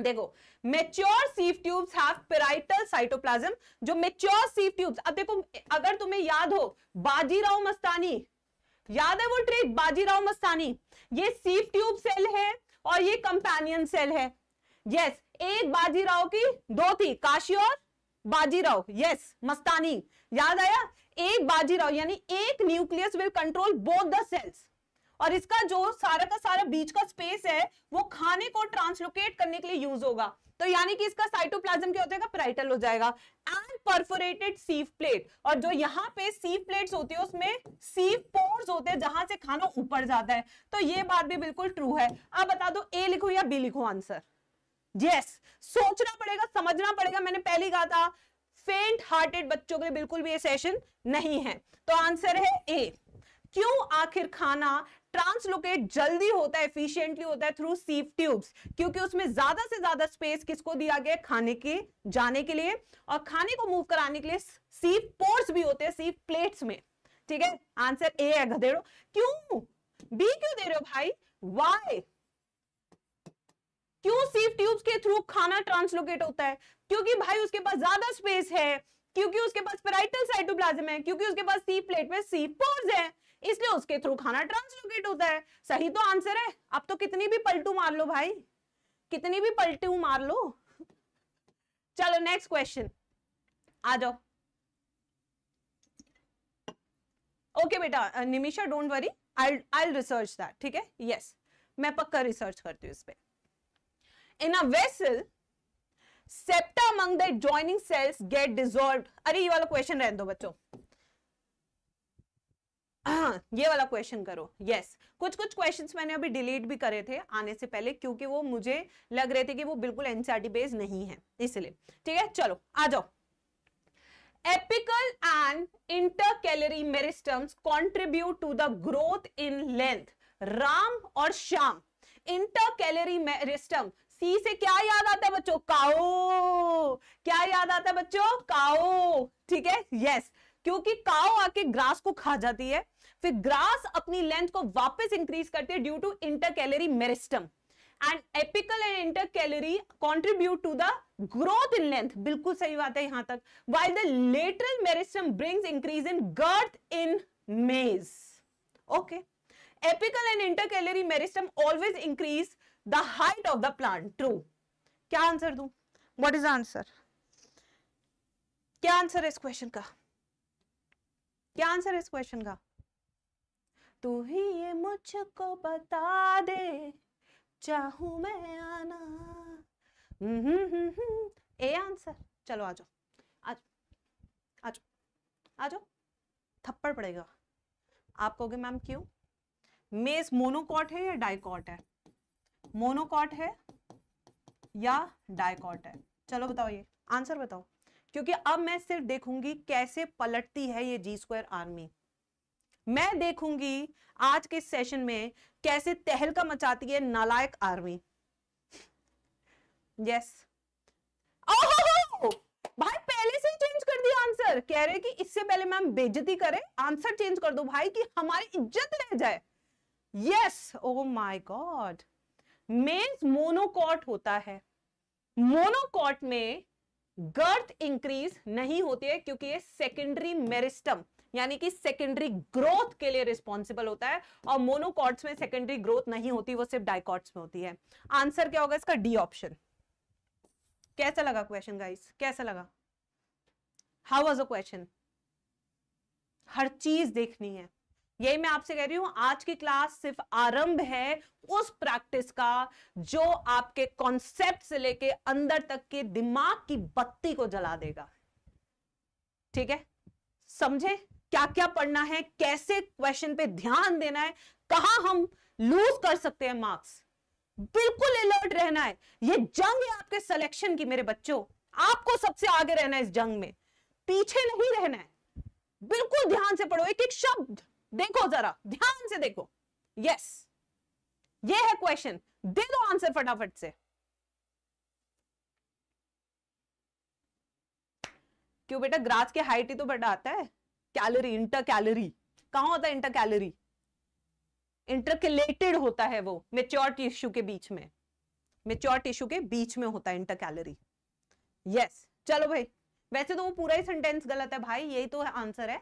देखो mature sieve tubes have parietal cytoplasm जो मेच्योर सीफ ट्यूब्स अब देखो अगर तुम्हें याद हो बाजीराव मस्तानी याद है वो ट्रिक बाजीराव मस्तानी ये सीप ट्यूब सेल है और ये कंपेनियन सेल है यस एक बाजीराव की दो थी काशी और बाजीराव यस मस्तानी याद आया एक बाजीराव यानी एक nucleus will control both the cells और इसका जो सारा का सारा बीच का स्पेस है वो खाने को ट्रांसलोकेट करने के लिए यूज होगा तो यानी कि इसका साइटोप्लाज्म क्या हो जाएगा प्राइटल हो जाएगा एंड परफोरेटेड सीव प्लेट और जो यहां पे सीव प्लेट्स होती है उसमें सीव पोर्स होते हैं जहां से खाना ऊपर जाता है तो ये बात भी बिल्कुल ट्रू है आप बता दो ए लिखो या बी लिखो आंसर यस yes, सोचना पड़ेगा समझना पड़ेगा मैंने पहले कहा था फेंट हार्टेड बच्चों के लिए बिल्कुल भी ये सेशन नहीं है तो आंसर है ए क्यों आखिर खाना ट्रांसलोकेट जल्दी होता है एफिशियंटली होता है थ्रू सीफ ट्यूब्स क्योंकि उसमें ज्यादा से ज्यादा स्पेस किसको दिया गया खाने के जाने के लिए और खाने को मूव कराने के लिए सीफ पोर्स भी होते हैं सीफ प्लेट्स में ठीक है आंसर ए है गधेड़ो क्यों बी क्यों दे रहे हो भाई वाई क्यों सीफ ट्यूब्स के थ्रू खाना ट्रांसलोकेट होता है क्योंकि भाई उसके पास ज्यादा स्पेस है क्योंकि उसके पास पेराइटल साइटोप्लाज्म है क्योंकि उसके पास सी प्लेट में सी पोर्स है इसलिए उसके थ्रू खाना ट्रांसलोकेट होता है सही तो आंसर है आप तो कितनी भी पलटू मार लो भाई कितनी भी पलटू मार लो चलो नेक्स्ट क्वेश्चन आ जाओ ओके बेटा Nimisha don't worry I I research that ठीक है यस मैं पक्का रिसर्च करती हूँ इस पे in a vessel septa among the adjoining cells get dissolved अरे ये वाला क्वेश्चन रहने दो बच्चों हाँ, ये वाला क्वेश्चन करो यस yes. कुछ कुछ क्वेश्चंस मैंने अभी डिलीट भी करे थे आने से पहले क्योंकि वो मुझे लग रहे थे कि वो बिल्कुल एनसीआरटी बेस्ड e नहीं है इसलिए ठीक है चलो आ जाओ apical and intercalary meristems contribute to the growth in length Ram और श्याम इंटर कैलरी मेरिस्टम सी से क्या याद आता है बच्चों काओ क्या याद आता है बच्चों काओ ठीक है यस yes. क्योंकि काओ आके ग्रास को खा जाती है फिर ग्रास अपनी लेंथ को वापस इंक्रीज करती है due to intercalary meristem and apical and intercalary contribute to the growth in length बिल्कुल सही बात है यहां तक while the lateral meristem brings increase in girth in maize okay apical and intercalary meristem always increase the height of the plant true क्या answer दू what is answer क्या answer है इस क्वेश्चन का क्या आंसर है इस question का तू ही ये मुझको बता दे चाहू मैं आना हम्म, हम्म, हम्म, ए आंसर चलो आ जाओ आ जाओ आ जाओ थप्पड़ पड़ेगा आप कहोगे मैम क्यों मेज मोनोकॉट है या डाइकॉट है मोनोकॉट है या डायकॉट है चलो बताओ ये आंसर बताओ क्योंकि अब मैं सिर्फ देखूंगी कैसे पलटती है ये जी स्क्वायर आर्मी मैं देखूंगी आज के सेशन में कैसे तहलका मचाती है नालायक आर्मी यस yes. भाई पहले से चेंज कर दिया आंसर कह रहे कि इससे पहले मैम बेजती करे आंसर चेंज कर दो भाई कि हमारी इज्जत रह जाए yes oh my god means monocot होता है मोनोकॉट में गर्थ इंक्रीज नहीं होती है क्योंकि ये सेकेंडरी मेरिस्टम यानी कि सेकेंडरी ग्रोथ के लिए रिस्पॉन्सिबल होता है और मोनोकॉर्ड्स में सेकेंडरी ग्रोथ नहीं होती वो सिर्फ डाइकॉर्ड्स में होती है आंसर क्या होगा इसका डी ऑप्शन कैसा लगा क्वेश्चन गाइस कैसा लगा हाउ वॉज अ क्वेश्चन हर चीज देखनी है यही मैं आपसे कह रही हूं आज की क्लास सिर्फ आरंभ है उस प्रैक्टिस का जो आपके कॉन्सेप्ट से लेके अंदर तक के दिमाग की बत्ती को जला देगा ठीक है समझे क्या क्या पढ़ना है कैसे क्वेश्चन पे ध्यान देना है कहा हम लूज कर सकते हैं मार्क्स बिल्कुल अलर्ट रहना है ये जंग है आपके सिलेक्शन की मेरे बच्चों आपको सबसे आगे रहना है इस जंग में पीछे नहीं रहना है बिल्कुल ध्यान से पढ़ो एक एक शब्द देखो जरा ध्यान से देखो यस ये है क्वेश्चन दे दो आंसर फटाफट से क्यों बेटा ग्रास के हाइट ही तो बड़ा आता है कैलोरी इंटर कैलोरी कहा होता है इंटर कैलोरी इंटरकलेटेड होता है वो मेच्योर टिश्यू के बीच में मेच्योर टिश्यू के बीच में होता है इंटर कैलोरी यस चलो भाई वैसे तो वो पूरा ही सेंटेंस गलत है भाई यही तो आंसर है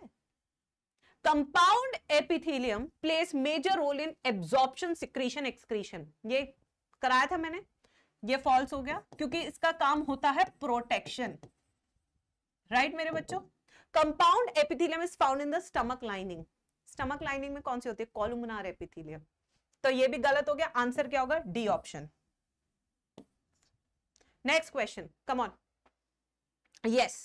compound epithelium plays major role in absorption secretion excretion ये कराया था मैंने ये फॉल्स हो गया क्योंकि इसका काम होता है प्रोटेक्शन राइट मेरे बच्चों compound epithelium is found in the stomach lining stomach lining में कौन सी होती है कॉलुमनार एपिथीलियम तो ये भी गलत हो गया आंसर क्या होगा D option next question come on yes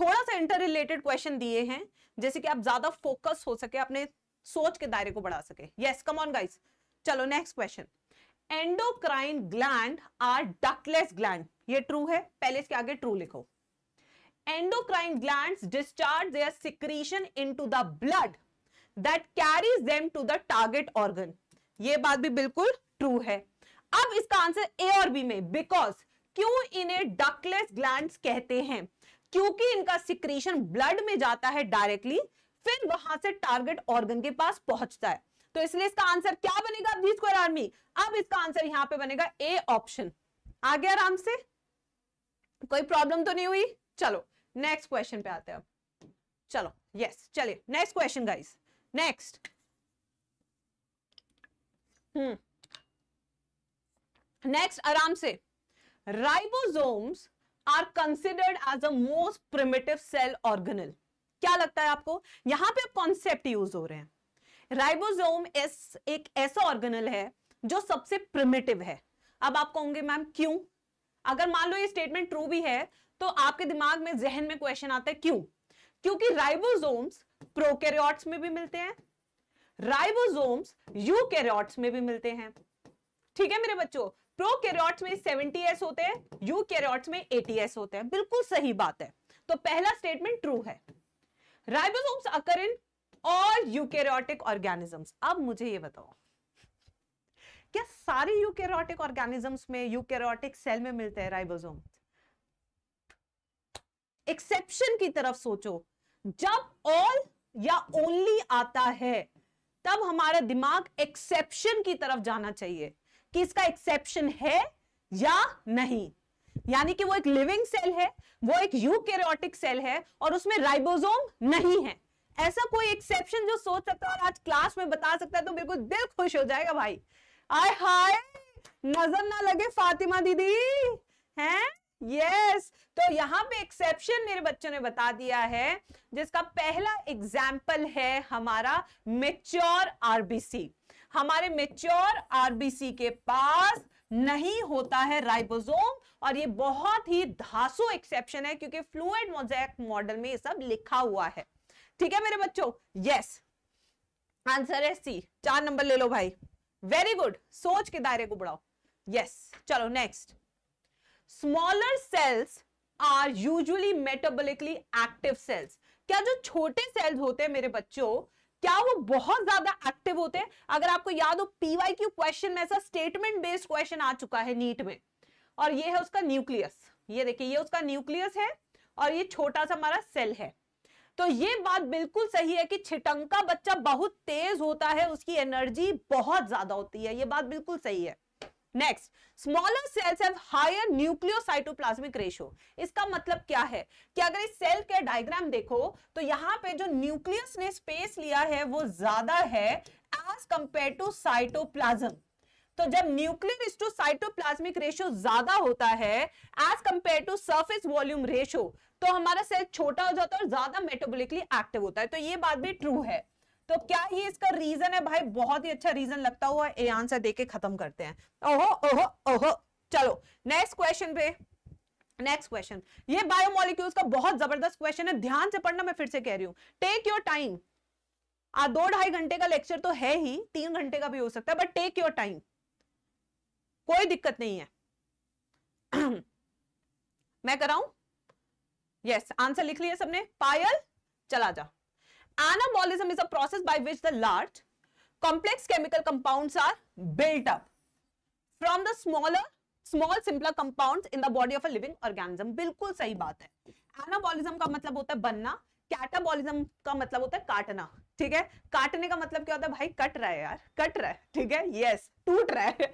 थोड़ा सा इंटर रिलेटेड क्वेश्चन दिए हैं जैसे कि आप ज्यादा फोकस हो सके अपने सोच के दायरे को बढ़ा सके यस कम ऑन गाइस चलो next question endocrine gland are ductless gland ये ट्रू है पहले इसके आगे ट्रू लिखो endocrine glands discharge their secretion into the blood that carries them to the target organ ये बात भी बिल्कुल ट्रू है अब इसका आंसर ए और बी में बिकॉज क्यों इन्हें डकलेस ग्लैंड कहते हैं क्योंकि इनका सिक्रीशन ब्लड में जाता है डायरेक्टली फिर वहां से टारगेट ऑर्गन के पास पहुंचता है तो इसलिए इसका आंसर क्या बनेगा आर्मी अब इसका आंसर यहां पे बनेगा ए ऑप्शन आ गया आराम से कोई प्रॉब्लम तो नहीं हुई चलो नेक्स्ट क्वेश्चन पे आते हैं अब चलो यस चलिए next question guys next hmm next आराम से ribosomes are considered as a most primitive cell organelle क्या लगता है आपको यहां पे कॉन्सेप्ट यूज हो रहे हैं राइबोसोम एस एक ऐसा ऑर्गेनल है जो सबसे प्रिमेटिव है अब आप कहोगे मैम क्यों अगर मान लो ये स्टेटमेंट ट्रू भी है तो आपके दिमाग में जहन में क्वेश्चन आता है क्यों क्योंकि राइबोसोम्स प्रोकैरियोट्स में भी मिलते हैं राइबोसोम्स यूकैरियोट्स में भी मिलते हैं ठीक है मेरे बच्चों प्रोकैरियोट्स में 70s होते हैं यूकैरियोट्स में 80s होते हैं बिल्कुल सही बात है तो पहला स्टेटमेंट ट्रू है ribosomes occur in all eukaryotic organisms अब मुझे ये बताओ क्या सारे यूकैरियोटिक ऑर्गेनिजम्स में यूकैरियोटिक सेल में मिलते हैं राइबोसोम एक्सेप्शन की तरफ सोचो जब ऑल या ओनली आता है तब हमारा दिमाग एक्सेप्शन की तरफ जाना चाहिए कि इसका एक्सेप्शन है या नहीं यानी कि वो एक लिविंग सेल है वो एक यूकैरियोटिक सेल है और उसमें राइबोसोम नहीं है ऐसा कोई एक्सेप्शन जो सोच सकता है और आज क्लास में बता सकता है तो बिल्कुल दिल खुश हो जाएगा भाई आय हाय नजर ना लगे फातिमा दीदी हैं यस तो यहाँ पे एक्सेप्शन मेरे बच्चों ने बता दिया है जिसका पहला एग्जाम्पल है हमारा मेच्योर आरबीसी हमारे मेच्योर आरबीसी के पास नहीं होता है राइबोसोम और ये बहुत ही धासु एक्सेप्शन है क्योंकि फ्लूड मोजैक मॉडल में ये सब लिखा हुआ है ठीक है मेरे बच्चों यस आंसर है सी चार नंबर ले लो भाई वेरी गुड सोच के दायरे को बढ़ाओ यस yes. चलो next smaller cells are usually metabolically active cells क्या जो छोटे सेल्स होते हैं मेरे बच्चों क्या वो बहुत ज्यादा एक्टिव होते हैं अगर आपको याद हो पीवाई क्यू क्वेश्चन में ऐसा स्टेटमेंट बेस्ड क्वेश्चन आ चुका है नीट में और ये है उसका न्यूक्लियस ये देखिए ये उसका न्यूक्लियस है और ये छोटा सा हमारा सेल है तो ये बात बिल्कुल सही है कि छिटंका बच्चा बहुत तेज होता है उसकी एनर्जी बहुत ज्यादा होती है ये बात बिल्कुल सही है next smaller cells have higher nucleocytoplasmic ratio इसका मतलब क्या है कि अगर इस सेल के डायग्राम देखो तो यहां पे जो न्यूक्लियस ने स्पेस लिया है वो ज्यादा है एज कंपेयर टू साइटोप्लाज्म तो जब न्यूक्लियर टू साइटोप्लाज्मिक रेशियो ज्यादा होता है as compare to surface volume ratio तो हमारा सेल छोटा हो जाता है और ज्यादा मेटाबोलिकली एक्टिव होता है तो ये बात भी ट्रू है तो क्या ये इसका रीजन है भाई बहुत ही अच्छा रीजन लगता हुआ ए आंसर देके खत्म करते हैं ओहो ओहो ओहो चलो नेक्स्ट क्वेश्चन पे नेक्स्ट क्वेश्चन ये बायोमोलिक्यूल्स का बहुत जबरदस्त क्वेश्चन है ध्यान से पढ़ना मैं फिर से कह रही हूँ टेक योर टाइम दो ढाई घंटे का लेक्चर तो है ही तीन घंटे का भी हो सकता है बट टेक योर टाइम कोई दिक्कत नहीं है मैं कराऊं यस आंसर लिख लिया सबने पायल चला जा Anabolism is a process by which the large complex chemical compounds are built up from the smaller small simpler compound in the body of a living organism बिल्कुल सही बात है एनाबॉलिज्म का मतलब होता है बनना कैटाबॉलिज्म का मतलब होता है काटना ठीक है काटने का मतलब क्या होता है भाई कट रहा है यार कट रहा है ठीक है यस टूट रहा है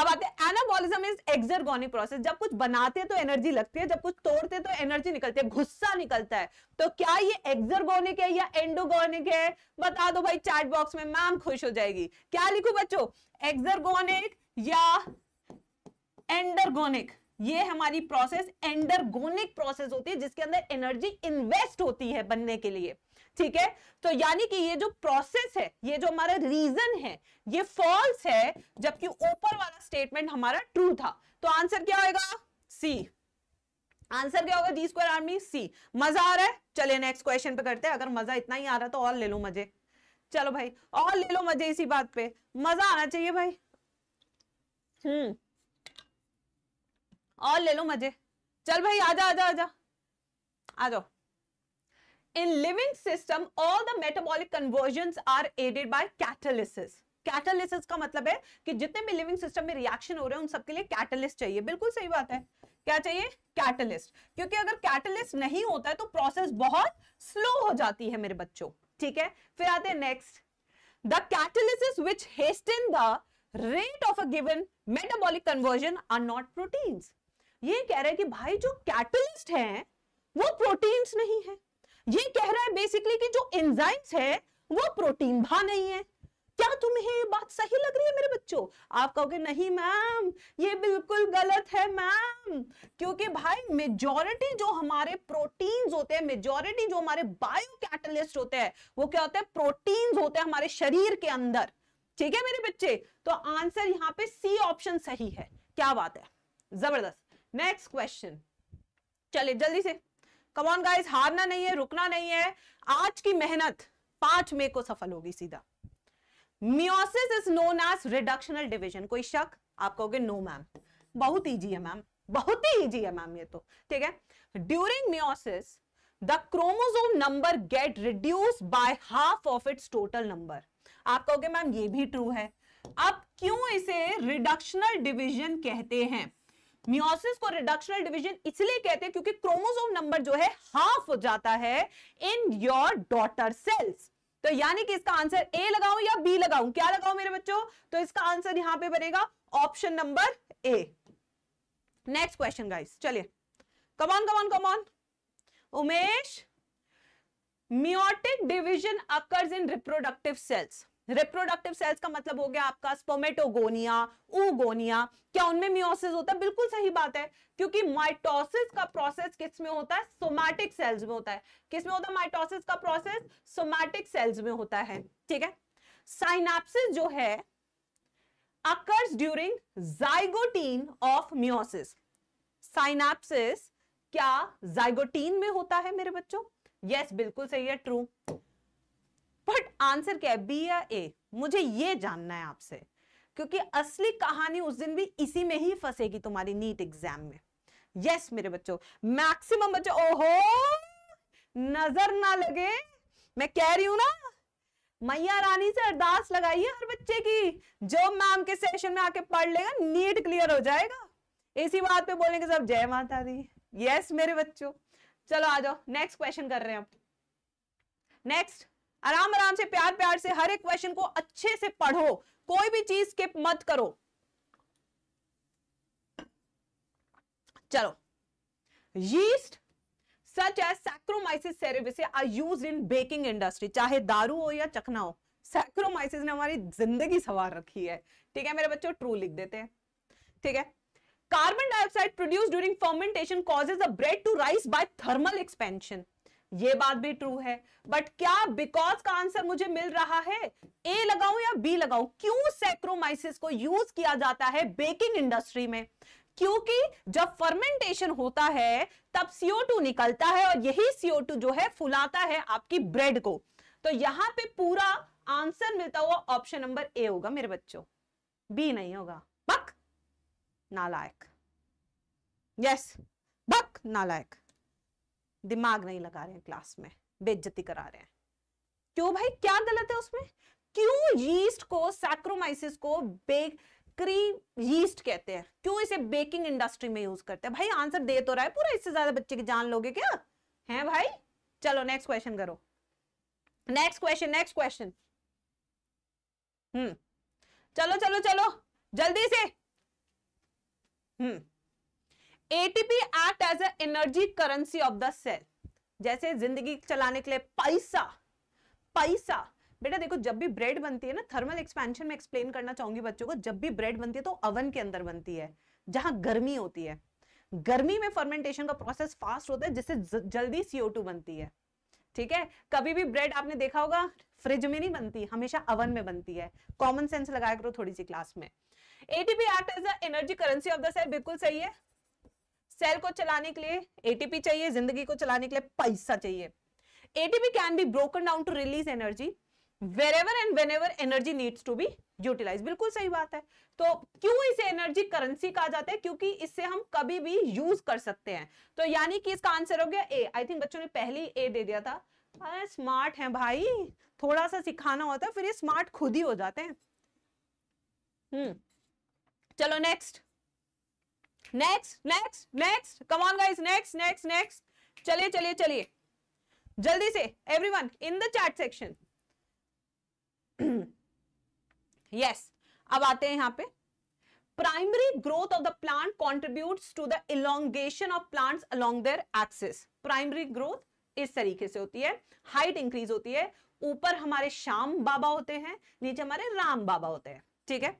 अब आते हैं एनाबॉलिज्म इज एक्सरगोनिक प्रोसेस जब कुछ बनाते हैं तो एनर्जी लगती है जब कुछ तोड़ते तो एनर्जी निकलती है गुस्सा निकलता है तो क्या ये एक्सरगोनिक है या एंडोगोनिक है बता दो भाई चैट बॉक्स में मैम खुश हो जाएगी क्या लिखू बच्चों एक्सरगोनिक या एंडरगोनिक ये हमारी प्रोसेस एंडरगोनिक प्रोसेस होती है जिसके अंदर एनर्जी इन्वेस्ट होती है बनने के लिए ठीक है तो यानी कि ये जो प्रोसेस है ये जो हमारा रीजन है ये फॉल्स है जबकि ऊपर वाला स्टेटमेंट हमारा ट्रू था तो आंसर क्या होगा सी आंसर क्या होगा जी स्क्वायर आर्मी सी मजा आ रहा है चलिए नेक्स्ट क्वेश्चन पे करते हैं अगर मजा इतना ही आ रहा है तो और ले लो मजे चलो भाई और ले लो मजे इसी बात पे मजा आना चाहिए भाई हम्म और ले लो मजे चल भाई आजा आजा आजा आ जाओ in living system all the metabolic conversion are aided by catalysis catalysis का मतलब है कि जितने भी लिविंग सिस्टम में रिएक्शन हो रहे हैं उन सबके लिए कैटलिस्ट चाहिए बिल्कुल सही बात है क्या चाहिए कैटलिस्ट क्योंकि अगर कैटलिस्ट नहीं होता है तो प्रोसेस बहुत स्लो हो जाती है मेरे बच्चों ठीक है फिर आते हैं next the catalysis which haste in the rate of a given metabolic conversion are not protein ये कह रहे हैं कि भाई जो कैटलिस्ट है वो प्रोटीन्स नहीं है ये कह रहा है बेसिकली कि जो एंजाइम्स है वो प्रोटीन भा नहीं है क्या तुम्हें ये बात सही लग रही है मेरे बच्चों आप कहोगे नहीं मैम ये बिल्कुल गलत है मैम क्योंकि भाई मेजोरिटी जो हमारे प्रोटीन्स होते हैं मेजोरिटी जो हमारे बायो कैटलिस्ट होते हैं वो क्या होते हैं प्रोटीन्स होते हैं हमारे शरीर के अंदर ठीक है मेरे बच्चे तो आंसर यहाँ पे सी ऑप्शन सही है क्या बात है जबरदस्त नेक्स्ट क्वेश्चन चले जल्दी से कमॉन गाइस हारना नहीं है रुकना नहीं है आज की मेहनत पांच मे को सफल होगी सीधा meiosis is known as reductional division कोई शक आप कहोगे नो मैम बहुत ईजी है मैम बहुत ही ईजी है मैम ये तो ठीक है during meiosis the chromosome number get reduce by half of its total number आप कहोगे मैम ये भी ट्रू है अब क्यों इसे रिडक्शनल डिविजन कहते हैं मियोसिस को रिडक्शनल डिवीजन इसलिए कहते हैं क्योंकि क्रोमोसोम नंबर जो है हाफ हो जाता है इन योर डॉटर सेल्स तो यानी कि इसका आंसर ए लगाऊं या बी लगाऊं क्या लगाऊं मेरे बच्चों तो इसका आंसर यहां पे बनेगा option number A next question guys चलिए come on come on come on Umesh meiotic division occurs in reproductive cells reproductive cells का मतलब हो गया आपका स्पोमेटोगोनिया उगोनिया क्या उनमें मियोसिस होता है बिल्कुल सही बात है क्योंकि माइटोसिस का प्रोसेस किस में होता है सोमैटिक सेल्स में होता है किस में होता है माइटोसिस का प्रोसेस सोमैटिक सेल्स में होता है ठीक है साइनाप्सिस जो है occurs during zygotene of meiosis synapsis क्या जाइगोटीन में होता है मेरे बच्चों यस yes, बिल्कुल सही है ट्रू बट आंसर क्या है बी या ए मुझे ये जानना है आपसे क्योंकि असली कहानी उस दिन भी इसी में ही फंसेगी तुम्हारी नीट एग्जाम में यस yes, मेरे बच्चों मैक्सिमम बच्चे ओहो नजर ना लगे मैं कह रही हूं ना मैया रानी से अरदास लगाइए हर बच्चे की जो मैम के सेशन में आके पढ़ लेगा नीट क्लियर हो जाएगा इसी बात पे बोलेंगे सब जय माता दी यस मेरे बच्चों चलो आ जाओ नेक्स्ट क्वेश्चन कर रहे हैं आप नेक्स्ट आराम आराम से प्यार प्यार से हर एक क्वेश्चन को अच्छे से पढ़ो कोई भी चीज स्किप मत करो चलो yeast such as saccharomyces cerevisiae are used in baking industry चाहे दारू हो या चखना हो सैक्रोमाइसिस ने हमारी जिंदगी सवार रखी है ठीक है मेरे बच्चों ट्रू लिख देते हैं ठीक है carbon dioxide produce during fermentation causes a bread to rise by thermal expansion ये बात भी ट्रू है बट क्या बिकॉज का आंसर मुझे मिल रहा है ए लगाऊं या बी लगाऊं क्यों सैक्रोमाइसिस को यूज किया जाता है बेकिंग इंडस्ट्री में क्योंकि जब फर्मेंटेशन होता है तब CO2 निकलता है और यही CO2 जो है फुलाता है आपकी ब्रेड को तो यहां पे पूरा आंसर मिलता हुआ ऑप्शन नंबर ए होगा मेरे बच्चों बी नहीं होगा बक नालायक यस बक नालायक दिमाग नहीं लगा रहे हैं क्लास में बेज्जती करा रहे हैं क्यों भाई क्या गलत है उसमें क्यों यीस्ट को सैक्रोमाइसिस को बेकरी यीस्ट कहते हैं क्यों इसे बेकिंग इंडस्ट्री में यूज करते हैं भाई आंसर दे तो रहा है पूरा इससे ज्यादा बच्चे की जान लोगे क्या है भाई चलो नेक्स्ट क्वेश्चन करो नेक्स्ट क्वेश्चन नेक्स्ट क्वेश्चन हम्म चलो चलो चलो जल्दी से हम्म ATP act as a energy currency of the cell जैसे जिंदगी चलाने के लिए पैसा पैसा बेटा देखो जब भी ब्रेड बनती है ना थर्मल एक्सपेंशन में एक्सप्लेन करना चाहूंगी बच्चों को जब भी ब्रेड बनती है तो अवन के अंदर बनती है जहां गर्मी होती है गर्मी में फर्मेंटेशन का प्रोसेस फास्ट होता है जिससे जल्दी सीओ बनती है ठीक है कभी भी ब्रेड आपने देखा होगा फ्रिज में नहीं बनती हमेशा अवन में बनती है कॉमन सेंस लगाया करो थोड़ी सी क्लास में ATP act as energy currency of the cell बिल्कुल सही है सेल को चलाने के लिए एटीपी चाहिए जिंदगी को चलाने के लिए पैसा चाहिए ATP can be broken down to release energy wherever and whenever energy needs to be utilize बिल्कुल सही बात है तो क्यों इसे एनर्जी करेंसी कहा जाता है क्योंकि इससे हम कभी भी यूज कर सकते हैं तो यानी कि इसका आंसर हो गया ए आई थिंक बच्चों ने पहली ए दे दिया था अरे स्मार्ट है भाई थोड़ा सा सिखाना होता है फिर ये स्मार्ट खुद ही हो जाते हैं हम्म चलो next next next next come on guys next next next चलिए चलिए चलिए जल्दी से everyone in the chat section yes अब आते हैं यहां पे primary growth of the plant contributes to the elongation of plants along their axis primary growth इस तरीके से होती है हाइट इंक्रीज होती है ऊपर हमारे श्याम बाबा होते हैं नीचे हमारे राम बाबा होते हैं ठीक है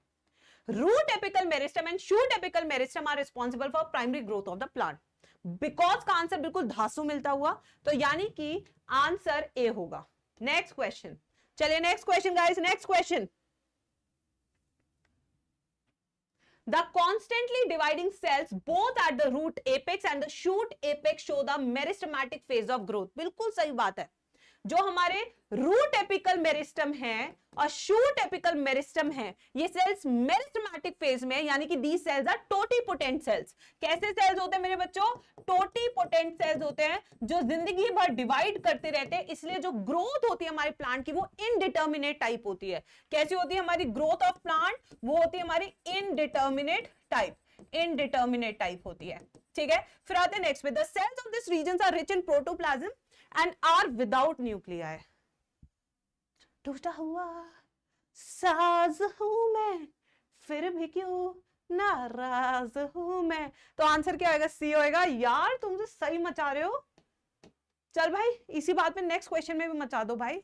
root apical meristem and shoot apical meristem are responsible for primary growth of the plant because का आंसर बिल्कुल धासु मिलता हुआ तो यानी कि आंसर ए होगा नेक्स्ट क्वेश्चन चलिए next question guys next question The constantly dividing cells both at the root apex and the shoot apex show the meristematic phase of growth. बिल्कुल सही बात है जो हमारे रूट एपिकल मेरिस्टम है और शूट एपिकल मेरिस्टम है ये सेल्स मेरिस्टमैटिक फेज में यानी कि the cells are totipotent cells कैसे सेल्स होते हैं मेरे बच्चों टोटी पोटेंट सेल्स होते हैं जो जिंदगी भर डिवाइड करते रहते हैं इसलिए जो ग्रोथ होती है हमारे प्लांट की वो इनडिटर्मिनेट टाइप होती है कैसी होती है हमारी ग्रोथ ऑफ प्लांट वो होती है हमारी इनडिटर्मिनेट टाइप इनडिटर्मिनेट टाइप होती है ठीक है फिर आते हैं नेक्स्ट पे the cells of this region are rich in protoplasm and are without nuclei. टूटा हुआ साज हूं मैं फिर भी क्यों नाराज हूं मैं तो आंसर क्या होएगा सी होएगा यार तुम तो सही मचा रहे हो चल भाई इसी बात में नेक्स्ट क्वेश्चन में भी मचा दो भाई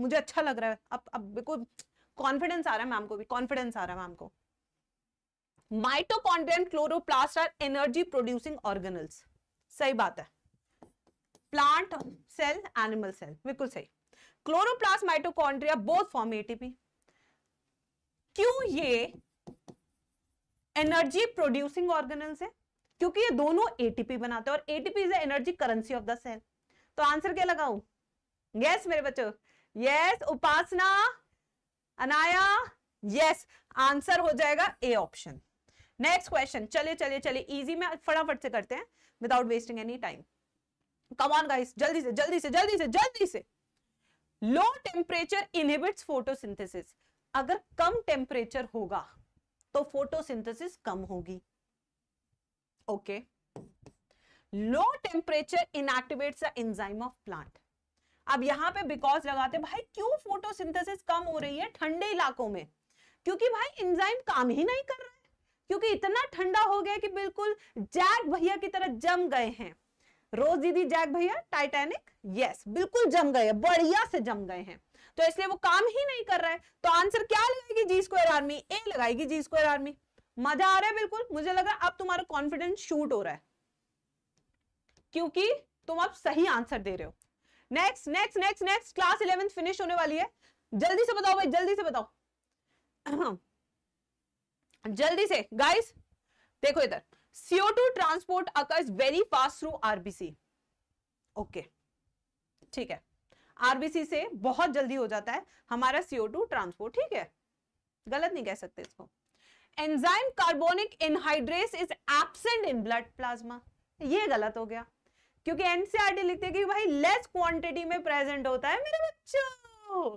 मुझे अच्छा लग रहा है अब अब बिल्कुल कॉन्फिडेंस आ रहा है मैम को भी कॉन्फिडेंस आ रहा है मैम को mitochondrion chloroplast are energy producing organelles सही बात है प्लांट सेल एनिमल सेल बिल्कुल सही chloroplast mitochondria both form ATP क्यों ये एनर्जी प्रोड्यूसिंग ऑर्गेनल्स है क्योंकि ये दोनों एटीपी बनाते हैं और ATP is energy currency of the cell तो आंसर क्या लगाऊ यस मेरे बच्चों yes Upasana Anaya yes answer हो जाएगा ए ऑप्शन नेक्स्ट क्वेश्चन चलिए चलिए चलिए इजी में फटाफट से करते हैं without wasting any time come on guys जल्दी से जल्दी से जल्दी से जल्दी से लो टेम्परेचर इनहिबिट्स फोटोसिंथेसिस अगर कम टेम्परेचर होगा तो फोटोसिंथेसिस कम होगी okay low temperature inactivates the enzyme of plant अब यहां पे बिकॉज लगाते भाई क्यों फोटोसिंथेसिस कम हो रही है ठंडे इलाकों में क्योंकि भाई एंजाइम काम ही नहीं कर रहा है क्योंकि इतना ठंडा हो गया कि बिल्कुल जैक भैया की तरह जम गए हैं रोज दीदी जैक भैया टाइटैनिक यस बिल्कुल जम गए बढ़िया से जम गए हैं तो इसलिए वो काम ही नहीं कर रहा है तो आंसर क्या लगाएगी जी स्क्वायर आर्मी ए लगाएगी जी स्क्वायर आर्मी मजा आ रहा है बिल्कुल मुझे लगा अब तुम्हारा कॉन्फिडेंस शूट हो रहा है क्योंकि तुम अब सही आंसर दे रहे हो next next next next class eleventh finish होने वाली है जल्दी से बताओ भाई जल्दी से बताओ जल्दी से गाइस देखो इधर CO2 transport occurs very fast through RBC. Okay okay. ठीक है आरबीसी से बहुत जल्दी हो जाता है हमारा सीओ टू ट्रांसपोर्ट ठीक है गलत नहीं कह सकते इसको enzyme carbonic anhydrase is absent in blood plasma ये गलत हो गया क्योंकि एनसीआरटी e लिखते हैं कि भाई लेस क्वांटिटी में प्रेजेंट होता है मेरे बच्चों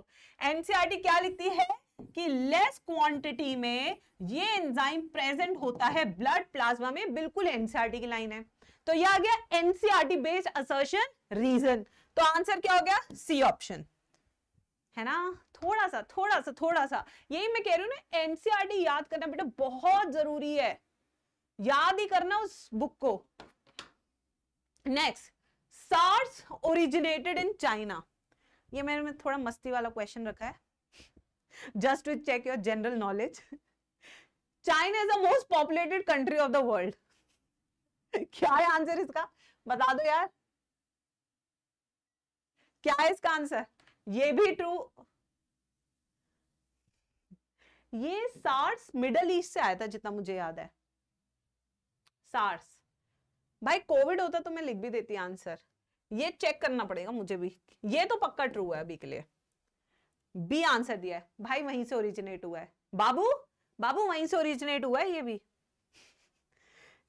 एनसीआरटी e क्या लिखती है कि लेस क्वांटिटी में ये एंजाइम प्रेजेंट होता है ब्लड प्लाज्मा में बिल्कुल एनसीआरटी की लाइन है तो यह आ गया एनसीआरटी बेस्ड असर्शन रीजन तो आंसर क्या हो गया सी ऑप्शन है ना थोड़ा सा थोड़ा सा थोड़ा सा यही मैं कह रही हूं ना एनसीआरटी याद करना बेटा बहुत जरूरी है याद ही करना उस बुक को next SARS originated in China ये मैंने थोड़ा मस्ती वाला क्वेश्चन रखा है just to check your general knowledge China is the most populated country of the world क्या है आंसर इसका बता दो यार क्या है इसका आंसर ये भी ट्रू ये सार्स मिडल ईस्ट से आया था जितना मुझे याद है सार्स भाई कोविड होता तो मैं लिख भी देती आंसर ये चेक करना पड़ेगा मुझे भी ये तो पक्का ट्रू है अभी के लिए बी आंसर दिया है भाई वहीं से ओरिजिनेट हुआ है बाबू बाबू वहीं से ओरिजिनेट हुआ है ये भी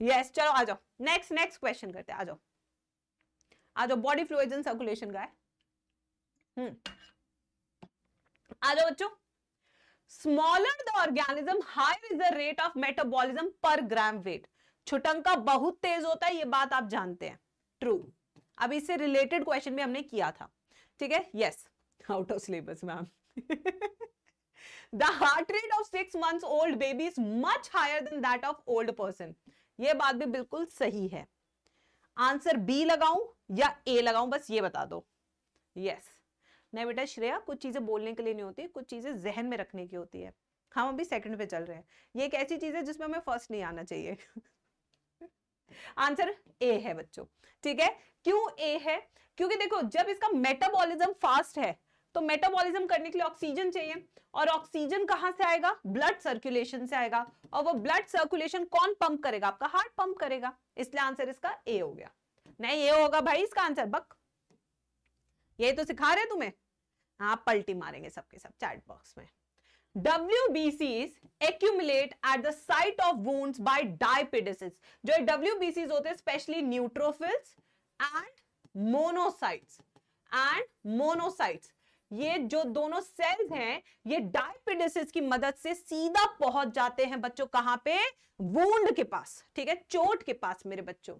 यस yes, चलो आ जाओ नेक्स्ट नेक्स्ट क्वेश्चन करते हैं आ जाओ आ जाओ बॉडी फ्लूइड एंड सर्कुलेशन का है हम्म आ जाओ बच्चों smaller the organism higher is the rate of metabolism per gram wait छुटंका बहुत तेज होता है ये बात आप जानते हैं ट्रू अब इससे रिलेटेड क्वेश्चन भी हमने किया था ठीक है yes yes. out of syllabus ma'am the heart rate of six months old baby is much higher than that of old person ये बात भी बिल्कुल सही है आंसर बी लगाऊं या ए लगाऊं बस ये बता दो यस yes. नहीं बेटा श्रेया कुछ चीजें बोलने के लिए नहीं होती कुछ चीजें जहन में रखने की होती है हम अभी सेकंड पे चल रहे हैं ये एक ऐसी चीज है जिसमें हमें फर्स्ट नहीं आना चाहिए आंसर ए है बच्चों ठीक है क्यों ए है क्योंकि देखो जब इसका मेटाबॉलिज्म फास्ट है तो मेटाबॉलिज्म करने के लिए ऑक्सीजन चाहिए और ऑक्सीजन कहां से आएगा ब्लड सर्कुलेशन से आएगा और वो ब्लड सर्कुलेशन कौन पंप करेगा आपका हार्ट पंप करेगा इसलिए आंसर इसका ए हो गया नहीं ये होगा भाई इसका आंसर बक ये तो सिखा रहे तुम्हें हाँ पल्टी मारेंगे सबके सब चैट बॉक्स में WBCs accumulate at the site of wounds by dipidesis. जो WBCs होते हैं specially neutrophils and monocytes and monocytes ये जो दोनों सेल्स हैं ये डायपिडिस की मदद से सीधा पहुंच जाते हैं बच्चों कहां पे वूंड के पास ठीक है चोट के पास मेरे बच्चों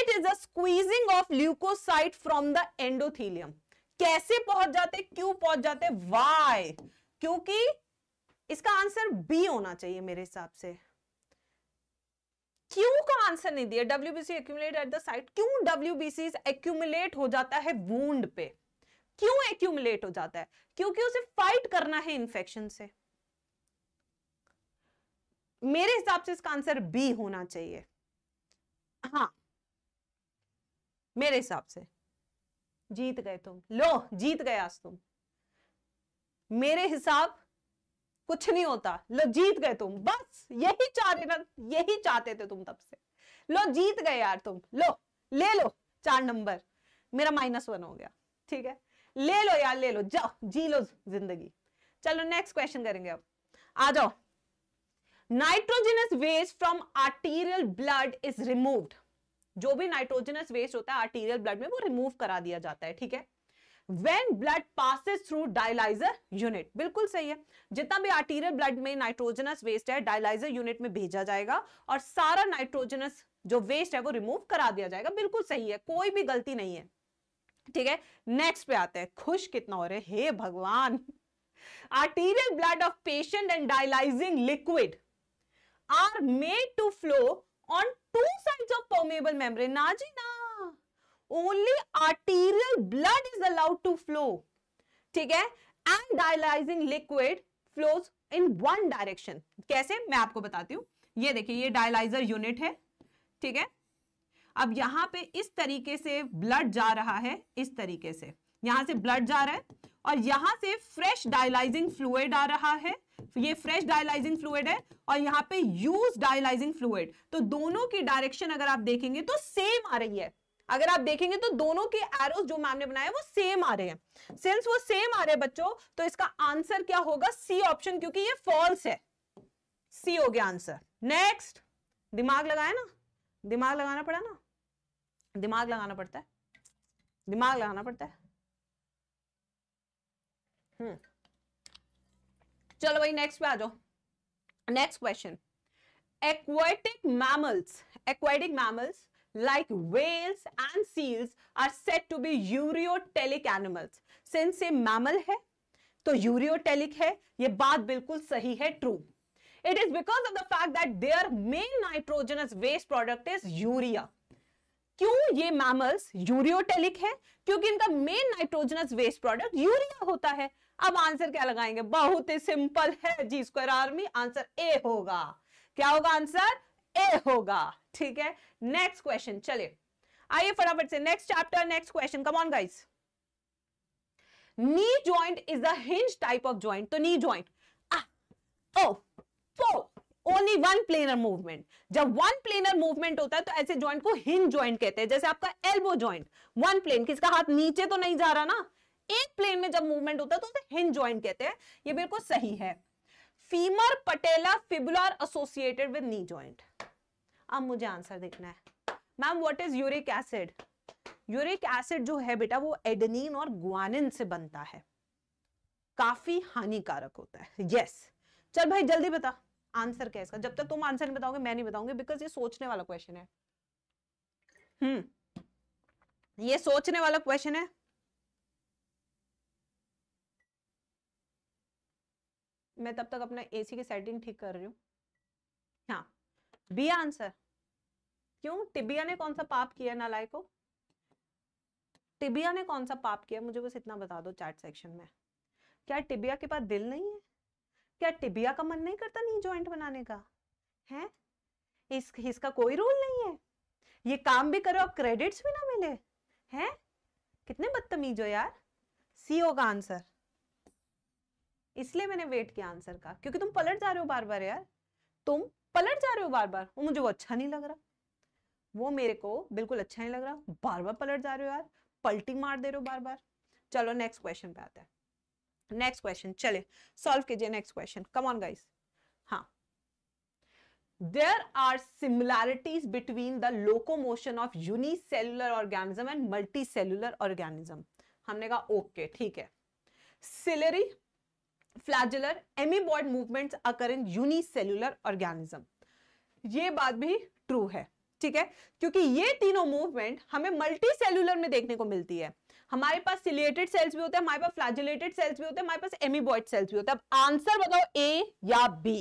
it is a squeezing of leucocyte from the endothelium कैसे पहुंच जाते क्यों पहुंच जाते वाई क्योंकि इसका आंसर बी होना चाहिए मेरे हिसाब से क्यू का आंसर नहीं दिया WBC accumulate at the site क्यों डब्ल्यूबीसी एक्यूमुलेट हो जाता है वूंड पे क्यों एक्यूमुलेट हो जाता है क्योंकि उसे फाइट करना है इंफेक्शन से मेरे हिसाब से इसका आंसर बी होना चाहिए हाँ मेरे हिसाब से जीत गए तुम लो जीत गए आज तुम मेरे हिसाब कुछ नहीं होता लो जीत गए तुम बस यही चाह रहे ना यही चाहते थे तुम तब से लो जीत गए यार तुम लो ले लो चार नंबर मेरा माइनस वन हो गया ठीक है ले लो यार ले लो जाओ जी लो जिंदगी चलो नेक्स्ट क्वेश्चन करेंगे अब आ जाओ nitrogenous waste from arterial blood is removed जो भी नाइट्रोजनस वेस्ट होता है आर्टीरियल ब्लड में वो रिमूव करा दिया जाता है ठीक है when blood passes through dialyser unit बिल्कुल सही है जितना भी आर्टीरियल ब्लड में नाइट्रोजनस वेस्ट है डायलाइजर यूनिट में भेजा जाएगा और सारा नाइट्रोजनस जो वेस्ट है वो रिमूव करा दिया जाएगा बिल्कुल सही है कोई भी गलती नहीं है ठीक है नेक्स्ट पे आते हैं खुश कितना हो रहे हे भगवान arterial blood of patient and dialysing liquid are made to flow on two side of permeable membrane ना जी ना only arterial blood is allowed to flow ठीक है and dialysing liquid flows in one direction कैसे मैं आपको बताती हूं ये देखिए ये डायलाइजर यूनिट है ठीक है अब यहां पे इस तरीके से ब्लड जा रहा है इस तरीके से यहां से ब्लड जा रहा है और यहां से फ्रेश डायलाइजिंग फ्लूड आ रहा है ये फ्रेश डायलाइजिंग फ्लूड है और यहाँ पे यूज डायलाइजिंग फ्लूड तो दोनों की डायरेक्शन अगर आप देखेंगे तो सेम आ रही है अगर आप देखेंगे तो दोनों के एरो जो मैम ने बनाए वो सेम आ रहे हैं सिंस वो सेम आ रहे हैं बच्चों तो इसका आंसर क्या होगा सी ऑप्शन क्योंकि ये फॉल्स है सी हो गया आंसर नेक्स्ट दिमाग लगाया ना दिमाग लगाना पड़ा ना दिमाग लगाना पड़ता है दिमाग लगाना पड़ता है हम्म चलो भाई नेक्स्ट पे आ जाओ next question aquatic mammals aquatic mammals like whales and seals are said to be ureotelic animals since ये मैमल है तो यूरियोटेलिक है ये बात बिल्कुल सही है true it is because of the fact that their main nitrogenous waste product is urea क्यों ये मैमल्स यूरियोटेलिक हैं क्योंकि इनका main nitrogenous waste product urea होता है अब आंसर क्या लगाएंगे बहुत ही सिंपल है G square army answer A होगा क्या होगा आंसर ए होगा ठीक है नेक्स्ट क्वेश्चन चलिए आइए फटाफट से next chapter next question come on guys knee joint is the hinge type of joint तो नी ज्वाइंट ओ ओनली वन प्लेनर मूवमेंट जब वन प्लेनर मूवमेंट होता है तो ऐसे ज्वाइंट को हिंज ज्वाइंट कहते हैं जैसे आपका एल्बो ज्वाइंट वन प्लेन किसका हाथ नीचे तो नहीं जा रहा ना एक प्लेन में जब मूवमेंट होता है तो उसे हिंज ज्वाइंट कहते हैं ये बिल्कुल सही है femur patella fibular associated with knee joint अब मुझे आंसर देखना है ma'am what is uric acid uric acid जो है बेटा वो एडेनिन और ग्वानिन से बनता है काफी हानिकारक होता है यस yes. चल भाई जल्दी बता आंसर क्या है इसका जब तक तुम आंसर नहीं बताओगे मैं नहीं बताऊंगी बिकॉज ये सोचने वाला क्वेश्चन है हम्म ये सोचने वाला क्वेश्चन है मैं तब तक अपना एसी की सेटिंग ठीक कर रही हूँ हाँ बी आंसर क्यों टिबिया ने कौन सा पाप किया नालायक को टिबिया ने कौन सा पाप किया मुझे बस इतना बता दो चैट सेक्शन में क्या टिबिया के पास दिल नहीं है क्या टिबिया का मन नहीं करता नहीं ज्वाइंट बनाने का है इस इसका कोई रोल नहीं है ये काम भी करो और क्रेडिट्स भी ना मिले हैं कितने बदतमीज हो यार सी होगा आंसर इसलिए मैंने वेट किया आंसर का क्योंकि तुम पलट जा रहे हो बार बार यार तुम पलट जा रहे हो बार बार वो मुझे वो अच्छा नहीं लग रहा वो मेरे को बिल्कुल अच्छा नहीं लग रहा बार बार पलट जा रहे हो यार पलटी मार दे रहे हो बार बार चलो नेक्स्ट क्वेश्चन पे आता है नेक्स्ट क्वेश्चन चले सॉल्व कीजिए next question come on guys हाँ are similarities between the locomotion of unicellular organism and multicellular organism हमने कहा ओके okay, ठीक है ciliary flagellar amoeboid movement occur in unicellular organism ये बात भी ट्रू है ठीक है क्योंकि ये तीनों मूवमेंट हमें मल्टी सेलुलर में देखने को मिलती है हमारे पास सिलेटेड सेल्स भी होते हैं हमारे पास फ्लाजिलेटेड सेल्स भी होते हैं हमारे पास एमीबॉइड सेल्स भी होते हैं अब आंसर बताओ ए या बी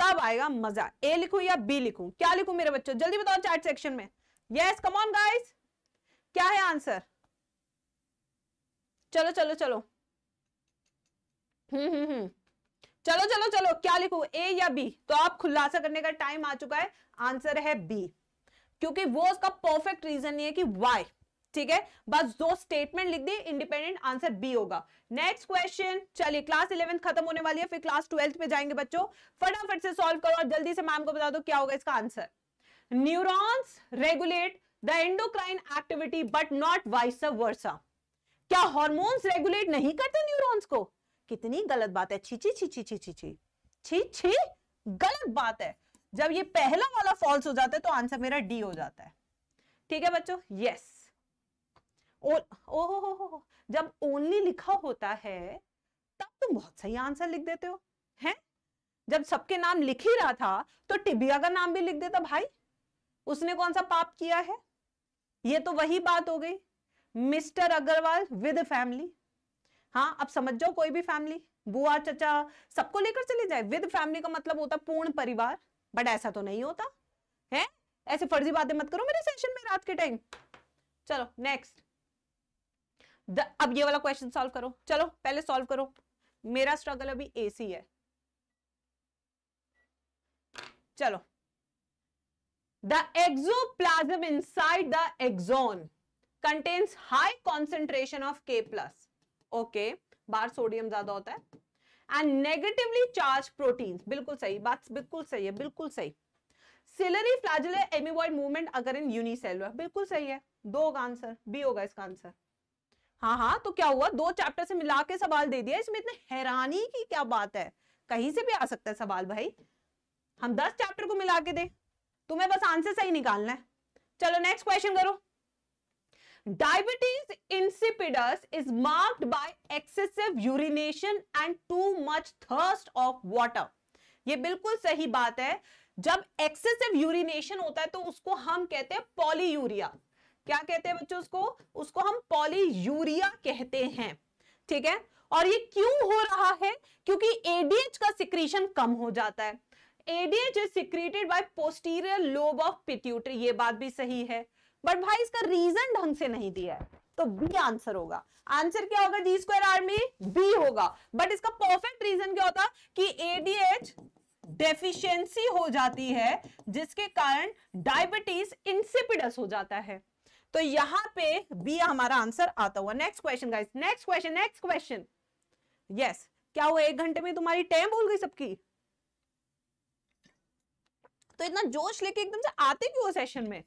तब आएगा मजा ए लिखू या बी लिखू क्या लिखू मेरे बच्चों जल्दी बताओ चार्ट सेक्शन में यस कम ऑन गाइस क्या है आंसर चलो चलो चलो हम्म हम्म हम्म चलो चलो चलो क्या लिखू ए या बी तो आप खुलासा करने का टाइम आ चुका है आंसर है बी क्योंकि वो उसका परफेक्ट रीजन ये है कि वाई ठीक है बस दो स्टेटमेंट लिख दी इंडिपेंडेंट आंसर बी होगा नेक्स्ट क्वेश्चन चलिए क्लास इलेवेंथ खत्म होने वाली है फिर क्लास ट्वेल्थ पे जाएंगे बच्चों फटाफट से सॉल्व करो और जल्दी से मैम को बता दो क्या होगा इसका answer neurons regulate the endocrine activity but not vice versa क्या हॉर्मोन्स रेगुलेट नहीं करते न्यूरॉन्स को कितनी गलत बात है छी छी छी छी छी छी छी छी छी गलत बात है जब ये पहला वाला फॉल्स हो जाता है तो आंसर मेरा डी हो जाता है ठीक है बच्चों यस yes. ओ, ओ हो, हो, जब ओनली लिखा होता है तब तुम बहुत सही आंसर लिख देते हो हैं जब सबके नाम लिख ही रहा था तो टिबिया का नाम भी लिख देता भाई उसने कौन सा पाप किया है ये तो वही बात हो गई मिस्टर अग्रवाल विद फैमिली हाँ अब समझ जाओ कोई भी फैमिली बुआ चचा सबको लेकर चले जाए विद फैमिली का मतलब होता पूर्ण परिवार बट ऐसा तो नहीं होता है ऐसे फर्जी बातें मत करो मेरे सेशन में रात के टाइम चलो नेक्स्ट द, अब ये वाला क्वेश्चन सॉल्व करो चलो पहले सॉल्व करो मेरा स्ट्रगल अभी ए सी है चलो the axon inside the axon contains high concentration of K plus okay बाहर सोडियम ज्यादा होता है एंड नेगेटिवली चार्ज प्रोटीन बिल्कुल सही बात बिल्कुल सही है बिल्कुल सही सिलरी फ्लाजुलर एमिवॉइड मूवमेंट अगर इन यूनिसेलुलर बिल्कुल सही है दो होगा आंसर बी होगा इसका आंसर हाँ हाँ तो क्या हुआ दो चैप्टर से मिला के सवाल दे दिया इसमें इतने हैरानी की क्या बात है कहीं से भी आ सकता है सवाल भाई हम दस चैप्टर को मिला के दे तुम्हें बस आंसर सही निकालना है चलो नेक्स्ट क्वेश्चन करो diabetes insipidus is marked by excessive urination and too much thirst of water ये बिल्कुल सही बात है जब एक्सेसिव यूरिनेशन होता है तो उसको हम कहते हैं पॉलीयूरिया क्या कहते हैं बच्चों उसको उसको हम पॉलीयूरिया कहते हैं ठीक है और ये क्यों हो रहा है क्योंकि एडीएच का सिक्रीशन कम हो जाता है ADH is secreted by posterior lobe of pituitary ये बात भी सही है बट भाई इसका रीजन ढंग से नहीं दिया है तो बी आंसर होगा आंसर क्या होगा जी स्क्वायर आर में बी होगा बट इसका परफेक्ट रीजन क्या होता कि एडीएच डेफिशिएंसी हो जाती है जिसके कारण डायबिटीज इंसिपिडस हो जाता है तो यहाँ पे बी हमारा आंसर आता हुआ next question guys next question next question yes क्या हुआ एक घंटे में तुम्हारी टाइम भूल गई सबकी तो इतना जोश लेके एकदम से आते क्यों सेशन में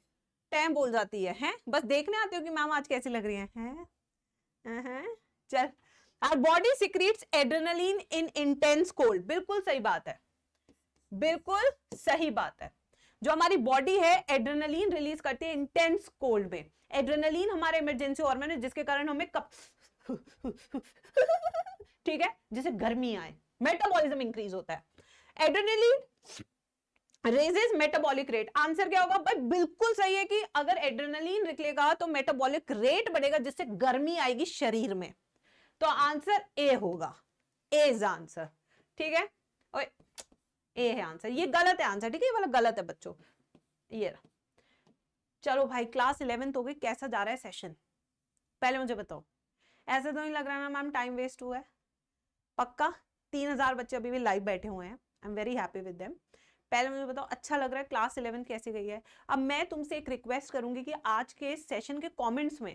टाइम बोल जाती है हैं बस देखने आते हो कि मैम आज कैसी लग रही है हैं हैं चल are body secretes adrenaline in intense cold बिल्कुल सही बात है बिल्कुल सही बात है जो हमारी बॉडी है एड्रेनलिन रिलीज करती है इंटेंस कोल्ड में एड्रेनलिन हमारे इमरजेंसी हॉर्मोन है जिसके कारण हमें कप ठीक है जिसे गर्मी आए मेटाबॉलिज्म इंक्रीज होता है adrenaline raises metabolic rate answer क्या होगा भाई बिल्कुल सही है कि अगर एड्रेनलिन निकलेगा तो मेटाबॉलिक रेट बढ़ेगा जिससे गर्मी आएगी शरीर में तो आंसर ए होगा ए इज आंसर ठीक है और ए है आंसर ये गलत है आंसर ठीक है ये वाला गलत है बच्चों ये रहा। चलो भाई क्लास इलेवेंथ हो गई कैसा जा रहा है सेशन पहले मुझे बताओ ऐसा तो नहीं लग रहा है ना मैम टाइम वेस्ट हुआ है पक्का तीन हजार बच्चे अभी भी लाइव बैठे हुए हैं I am very happy with them पहले मुझे बताओ अच्छा लग रहा है क्लास इलेवेंथ कैसी गई है अब मैं तुमसे एक रिक्वेस्ट करूंगी कि आज के सेशन के कॉमेंट्स में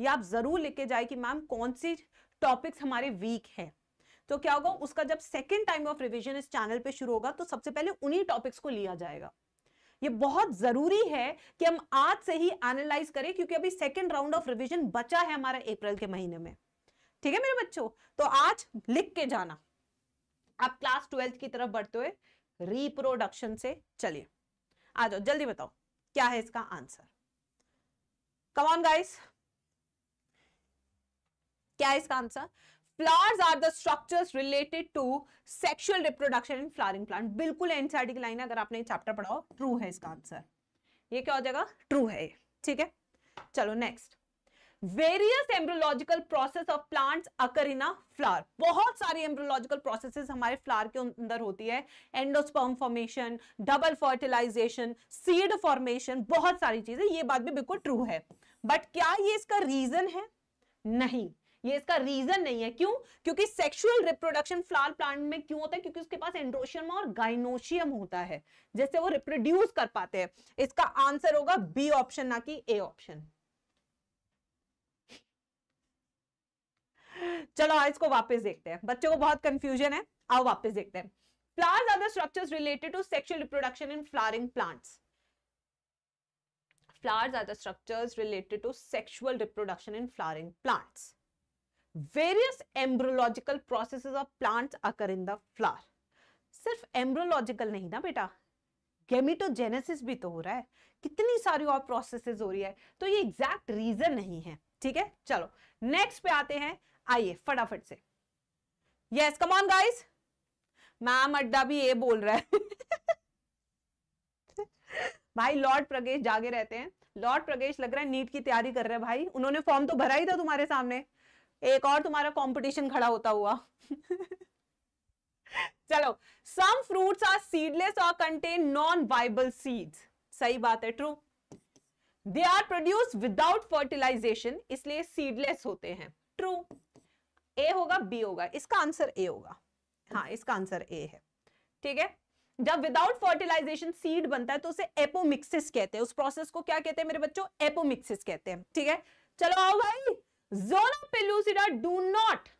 ये आप जरूर लिख के जाए कि मैम कौन सी टॉपिक्स हमारे वीक है तो क्या होगा उसका जब सेकेंड टाइम ऑफ रिविजन इस चैनल पर शुरू होगा तो सबसे पहले उन्हीं टॉपिक्स को लिया जाएगा ये बहुत जरूरी है कि हम आज से ही एनालाइज करें क्योंकि अभी सेकेंड राउंड ऑफ रिविजन बचा है हमारा अप्रैल के महीने में ठीक है मेरे बच्चों तो आज लिख के जाना आप क्लास ट्वेल्थ की तरफ बढ़ते हुए रिप्रोडक्शन से चलिए आ जाओ जल्दी बताओ क्या है इसका आंसर कमॉन गाइस क्या है इसका answer flowers are the structures related to sexual reproduction in flowering plant बिल्कुल एनसीआरटी की लाइन है अगर आपने चैप्टर पढ़ा हो ट्रू है इसका आंसर ये क्या हो जाएगा ट्रू है ठीक है चलो next various embryological process of plants occur in flower बहुत सारी एम्ब्रोलॉजिकल प्रोसेसेस हमारे फ्लावर के अंदर होती है endosperm formation double fertilization seed formation बहुत सारी चीजें ये बात भी बिल्कुल ट्रू है बट क्या ये इसका रीजन है नहीं ये इसका रीजन नहीं है क्यों क्योंकि सेक्सुअल रिप्रोडक्शन फ्लावर प्लांट में क्यों होता है क्योंकि उसके पास एंड्रोशियम और गाइनोशियम होता है जिससे वो रिप्रोड्यूस कर पाते हैं इसका आंसर होगा बी ऑप्शन ना कि ए ऑप्शन चलो इसको वापस देखते हैं बच्चों को बहुत कंफ्यूजन है आओ वापस देखते हैं flowers are the structures related to sexual reproduction in flowering plants flowers are the structures related to sexual reproduction in flowering plants various embryological process of plant occur in the flower सिर्फ embryological नहीं ना बेटा gametogenesis भी तो हो रहा है कितनी सारी और प्रोसेसेस हो रही है तो ये एग्जैक्ट रीजन नहीं है ठीक है चलो नेक्स्ट पे आते हैं आइए फटाफट से yes come on guys ma'am अड्डा भी ये बोल रहा है भाई लॉर्ड प्रगेश जागे रहते हैं लॉर्ड प्रगेश लग रहा है नीट की तैयारी कर रहे हैं भाई उन्होंने फॉर्म तो भरा ही था तुम्हारे सामने एक और तुम्हारा कंपटीशन खड़ा होता हुआ चलो सम फ्रूट्स आर सीडलेस और कंटेन नॉन वाइबल सीड्स सही बात है true they are produce without fertilization इसलिए सीडलेस होते हैं ट्रू ए होगा बी होगा इसका आंसर ए होगा हाँ इसका आंसर ए है ठीक है जब विदाउट फर्टिलाइजेशन सीड बनता है तो उसे एपोमिक्सिस कहते हैं उस प्रोसेस को क्या कहते हैं मेरे बच्चों एपोमिक्सिस कहते हैं ठीक है चलो आओ भाई Zona pellucida do not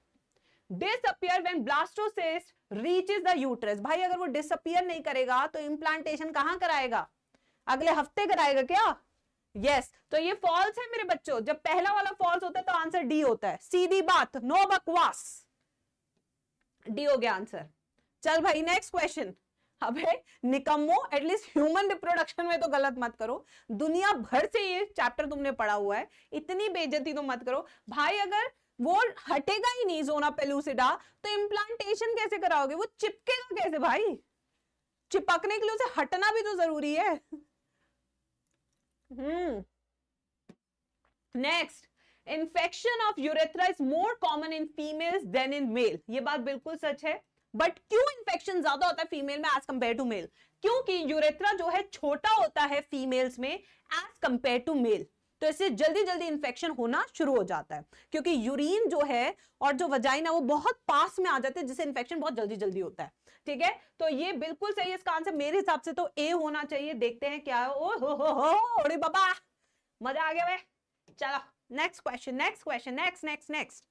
disappear when blastocyst reaches the uterus. भाई अगर वो disappear नहीं करेगा तो implantation कहां कराएगा अगले हफ्ते कराएगा क्या यस yes. तो ये फॉल्स है मेरे बच्चों जब पहला वाला फॉल्स होता है तो आंसर डी होता है सीधी बात नो बकवास डी हो गया आंसर चल भाई नेक्स्ट क्वेश्चन अबे निकम्मो एटलीस्ट ह्यूमन रिप्रोडक्शन में तो गलत मत करो दुनिया भर से ये चैप्टर तुमने पढ़ा हुआ है इतनी बेजती तो मत करो भाई अगर वो हटेगा ही नहीं जोना पेलूसिडा तो इम्प्लांटेशन कैसे कराओगे वो चिपकेगा कैसे भाई चिपकने के लिए उसे हटना भी तो जरूरी है hmm next infection of urethra is more common in females than in male ये बात बिल्कुल सच है बट क्यों इंफेक्शन ज्यादा होता है फीमेल में एज कंपेयर टू मेल क्योंकि यूरेथ्रा जो है छोटा होता है फीमेल्स में एज कंपेयर टू मेल तो इससे जल्दी जल्दी इंफेक्शन होना शुरू हो जाता है क्योंकि यूरिन जो है और जो वजाइन है वो बहुत पास में आ जाते हैं जिससे इंफेक्शन बहुत जल्दी जल्दी होता है ठीक है तो ये बिल्कुल सही है इसका आंसर मेरे हिसाब से तो ए होना चाहिए देखते हैं क्या है ओ हो हो हो अरे बाबा मजा आ गया भाई चलो next question next question next next next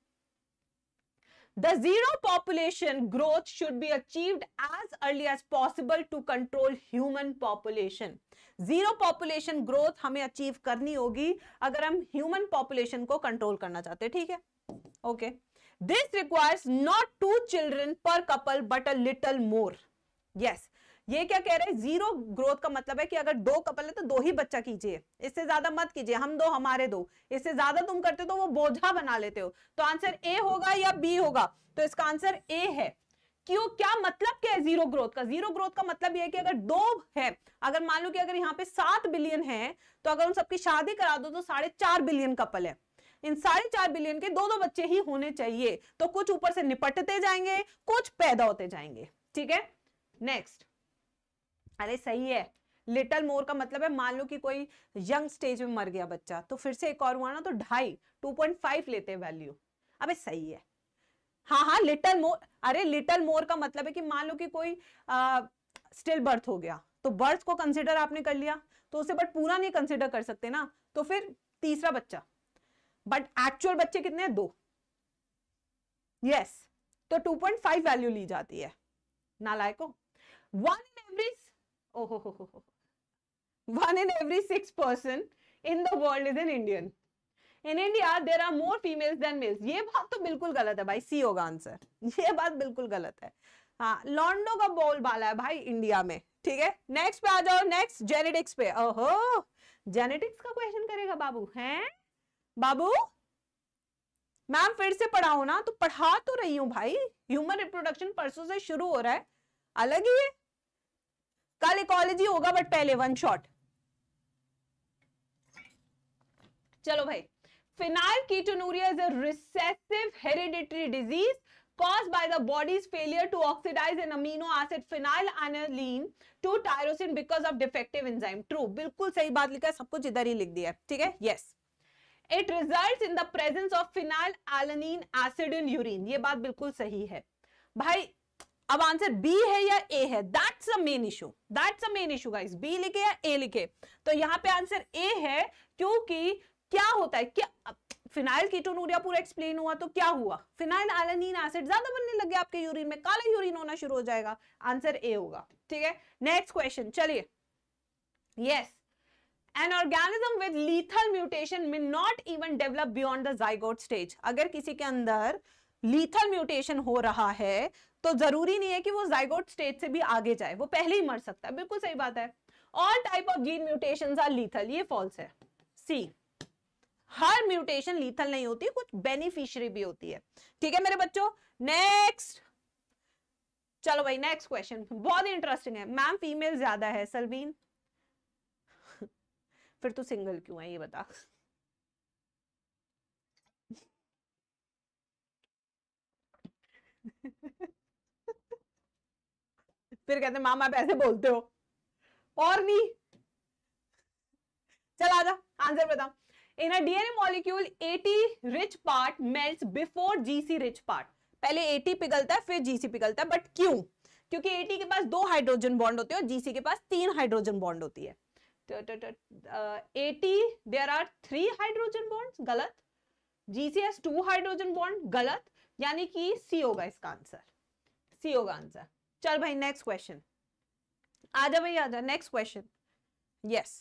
The zero population growth should be achieved as early as possible to control human population. Zero population growth हमें achieve करनी होगी अगर हम human population को control करना चाहते हैं ठीक है okay this requires not two children per couple but a little more yes ये क्या कह रहे हैं जीरो ग्रोथ का मतलब है कि अगर दो कपल है तो दो ही बच्चा कीजिए इससे ज्यादा मत कीजिए हम दो हमारे दो इससे ज्यादा तुम करते हो तो वो बोझा बना लेते हो तो आंसर ए होगा या बी होगा तो इसका आंसर ए है क्यों क्या मतलब क्या है जीरो ग्रोथ का जीरो ग्रोथ का मतलब यह है कि अगर दो है अगर मान लो कि अगर यहाँ पे सात बिलियन है तो अगर उन सबकी शादी करा दो तो साढ़े चार बिलियन कपल है इन साढ़े चार बिलियन के दो दो बच्चे ही होने चाहिए तो कुछ ऊपर से निपटते जाएंगे कुछ पैदा होते जाएंगे ठीक है नेक्स्ट अरे सही है लिटल मोर का मतलब है मान लो कि कोई यंग स्टेज में मर गया बच्चा तो फिर से एक और हुआ ना तो ढाई टू पॉइंट फाइव लेते हैं वैल्यू अबे सही है हाँ हाँ लिटल मोर अरे लिटल मोर का मतलब है कि मान लो कि कोई स्टिल बर्थ हो गया तो बर्थ को कंसिडर आपने कर लिया तो उसे बट पूरा नहीं कंसिडर कर सकते ना तो फिर तीसरा बच्चा बट एक्चुअल बच्चे कितने हैं दो यस yes, तो 2.5 वैल्यू ली जाती है ना लायको one in every Oh, one in every six person in the world is an Indian. In India there are more females than males ये बात तो बिल्कुल गलत है भाई सी होगा आंसर ये बात बिल्कुल गलत है हाँ लॉन्डो का बोल बाला है भाई इंडिया में ठीक है नेक्स्ट पे आ जाओ नेक्स्ट जेनेटिक्स पे ओहो जेनेटिक्स का क्वेश्चन करेगा बाबू हैं बाबू मैम फिर से पढ़ाओ ना तो पढ़ा तो रही हूँ भाई ह्यूमन रिप्रोडक्शन परसों से शुरू हो रहा है अलग ही है कल इकोलॉजी होगा बट पहले वन शॉट चलो भाई phenylketonuria is a recessive hereditary disease cause by the body's failure to oxidize an amino acid phenylalanine to tyrosine because of defective enzyme true बिल्कुल सही बात लिखा है सब कुछ इधर ही लिख दिया है ठीक है yes it results in the presence of phenylalanine acid in urine ये बात बिल्कुल सही है भाई अब आंसर बी है या ए है that's a main issue that's a main issue guys B लिखे या ए लिखे तो यहां पे आंसर ए है क्योंकि क्या होता है क्या फिनाइल कीटोनूरिया पूरा एक्सप्लेन हुआ तो क्या हुआ फिनाइल एलेनिन एसिड ज्यादा बनने लग गया आपके यूरिन में काला यूरिन होना शुरू हो जाएगा आंसर ए होगा ठीक है नेक्स्ट क्वेश्चन चलिए yes an organism with lethal mutation may not even develop beyond the zygote stage अगर किसी के अंदर लीथल म्यूटेशन हो रहा है तो जरूरी नहीं है कि वो जाइगोट स्टेज से भी आगे जाए वो पहले ही मर सकता है बिल्कुल सही बात है all type of gene mutation are lethal ये फॉल्स है सी हर म्यूटेशन लीथल नहीं होती कुछ बेनिफिशियरी भी होती है ठीक है मेरे बच्चों नेक्स्ट चलो भाई नेक्स्ट क्वेश्चन बहुत इंटरेस्टिंग है मैम फीमेल ज्यादा है सलवीन फिर तू सिंगल क्यों है ये बता फिर कहते मामा आप ऐसे बोलते हो और नहीं चल जा आंसर बताओ in DNA molecule 80 rich part melt before GC rich part पहले 80 पिघलता है फिर जीसी पिघलता है बट क्यों क्योंकि 80 के पास दो हाइड्रोजन बॉन्ड होते हैं और जीसी के पास तीन हाइड्रोजन बॉन्ड होती है AT there are three hydrogen bond गलत जीसी टू हाइड्रोजन बॉन्ड गलत यानी कि सी होगा इसका आंसर सी होगा आंसर चल भाई नेक्स्ट क्वेश्चन आजा भाई आजा नेक्स्ट क्वेश्चन यस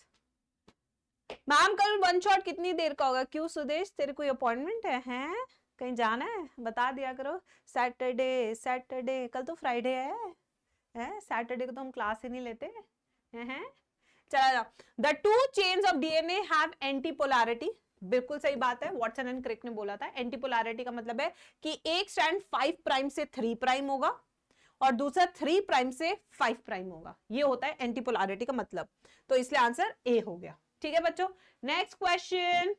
मैम कल वन शॉट कितनी देर का होगा क्यों सुदेश तेरे कोई अपॉइंटमेंट है हैं कहीं जाना है बता दिया करो सैटरडे सैटरडे कल तो फ्राइडे है हैं सैटरडे को तो हम क्लास ही नहीं लेते हैं चला जाओ the two chains of DNA have anti polarity बिल्कुल सही बात है वॉटसन एंड क्रिक ने बोला था एंटी पोलैरिटी का मतलब है कि एक स्ट्रैंड फाइव प्राइम से थ्री प्राइम होगा और दूसरा थ्री प्राइम से फाइव प्राइम होगा ये होता है एंटीपोलारिटी का मतलब तो इसलिए आंसर ए हो गया ठीक है बच्चों नेक्स्ट क्वेश्चन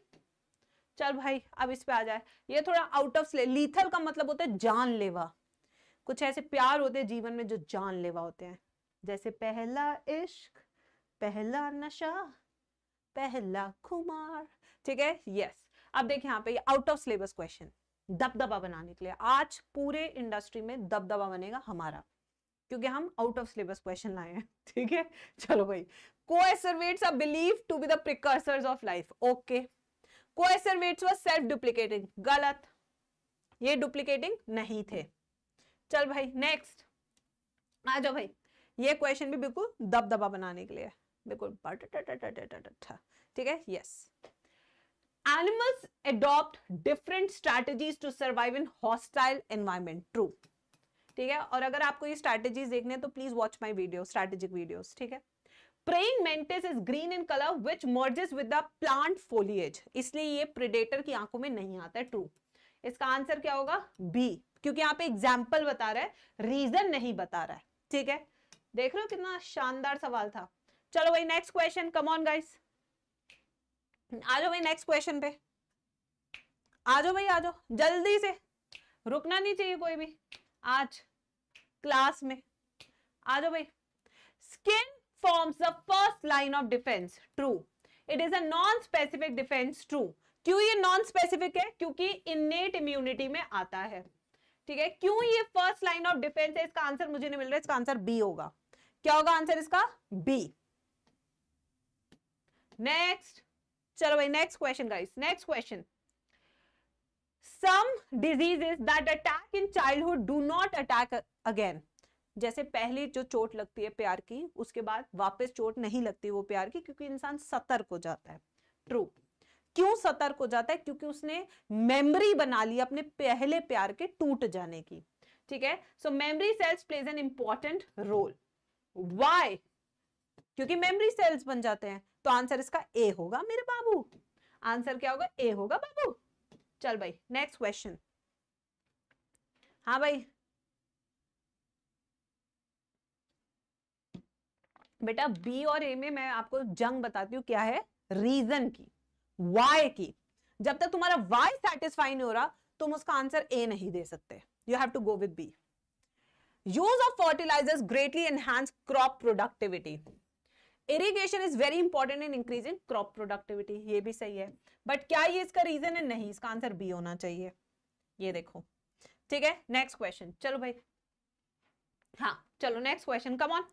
चल भाई अब इस पे आ जाए ये थोड़ा आउट ऑफ लीथल का मतलब होता है जानलेवा कुछ ऐसे प्यार होते हैं जीवन में जो जानलेवा होते हैं जैसे पहला इश्क पहला नशा पहला खुमार ठीक है यस अब देखिए यहाँ पे आउट ऑफ सिलेबस क्वेश्चन दबदबा बनाने के लिए आज पूरे इंडस्ट्री में दबदबा बनेगा हमारा क्योंकि हम आउट ऑफ सिलेबस क्वेश्चन लाए हैं ठीक है चलो भाई coacervates are believe to be the precursors of life okay coacervates were self duplicating गलत ये डुप्लीकेटिंग नहीं थे चल भाई नेक्स्ट आ जाओ भाई ये क्वेश्चन भी बिल्कुल दबदबा बनाने के लिए बिल्कुल ठीक है yes yes. animals adopt different strategies to survive in hostile environment true ठीक है और अगर आपको ये स्ट्रैटेजीज देखने हैं तो please watch my video strategic videos ठीक है praying mantis is green in colour which merges with the plant foliage इसलिए ये प्रिडेटर की आंखों में नहीं आता है ट्रू इसका आंसर क्या होगा बी क्योंकि यहाँ पे एग्जाम्पल बता रहा है रीजन नहीं बता रहा है ठीक है देख रहे हो कितना शानदार सवाल था चलो भाई next question come on guys आ जाओ भाई नेक्स्ट क्वेश्चन पे आ जाओ भाई आ जाओ जल्दी से रुकना नहीं चाहिए कोई भी आज क्लास में आ जाओ भाई skin forms the first line of defence true it is a non specific defence true क्यों ये नॉन स्पेसिफिक है क्योंकि इननेट इम्यूनिटी में आता है ठीक है क्यों ये फर्स्ट लाइन ऑफ डिफेंस है इसका आंसर मुझे नहीं मिल रहा इसका आंसर बी होगा क्या होगा आंसर इसका बी नेक्स्ट चलो भाई next question guys next question some diseases that attack in childhood do not attack again जैसे पहली जो चोट लगती है प्यार की उसके बाद वापस चोट नहीं लगती वो प्यार की क्योंकि इंसान सतर्क हो जाता है ट्रू क्यों सतर्क हो जाता है क्योंकि उसने मेमोरी बना ली अपने पहले प्यार के टूट जाने की ठीक है so memory cells plays an important role why क्योंकि मेमोरी सेल्स बन जाते हैं तो आंसर इसका ए होगा मेरे बाबू आंसर क्या होगा ए होगा बाबू चल भाई नेक्स्ट क्वेश्चन हाँ भाई बेटा बी और ए में मैं आपको जंग बताती हूँ क्या है रीजन की वाई की जब तक तुम्हारा वाई सेटिस्फाई नहीं हो रहा तुम उसका आंसर ए नहीं दे सकते you have to go with B use of fertilizers greatly enhance crop productivity irrigation is very important in increase in crop productivity ये भी सही है बट क्या ये इसका रीजन है नहीं इसका आंसर बी होना चाहिए ये देखो ठीक है नेक्स्ट क्वेश्चन चलो भाई हाँ चलो next question come on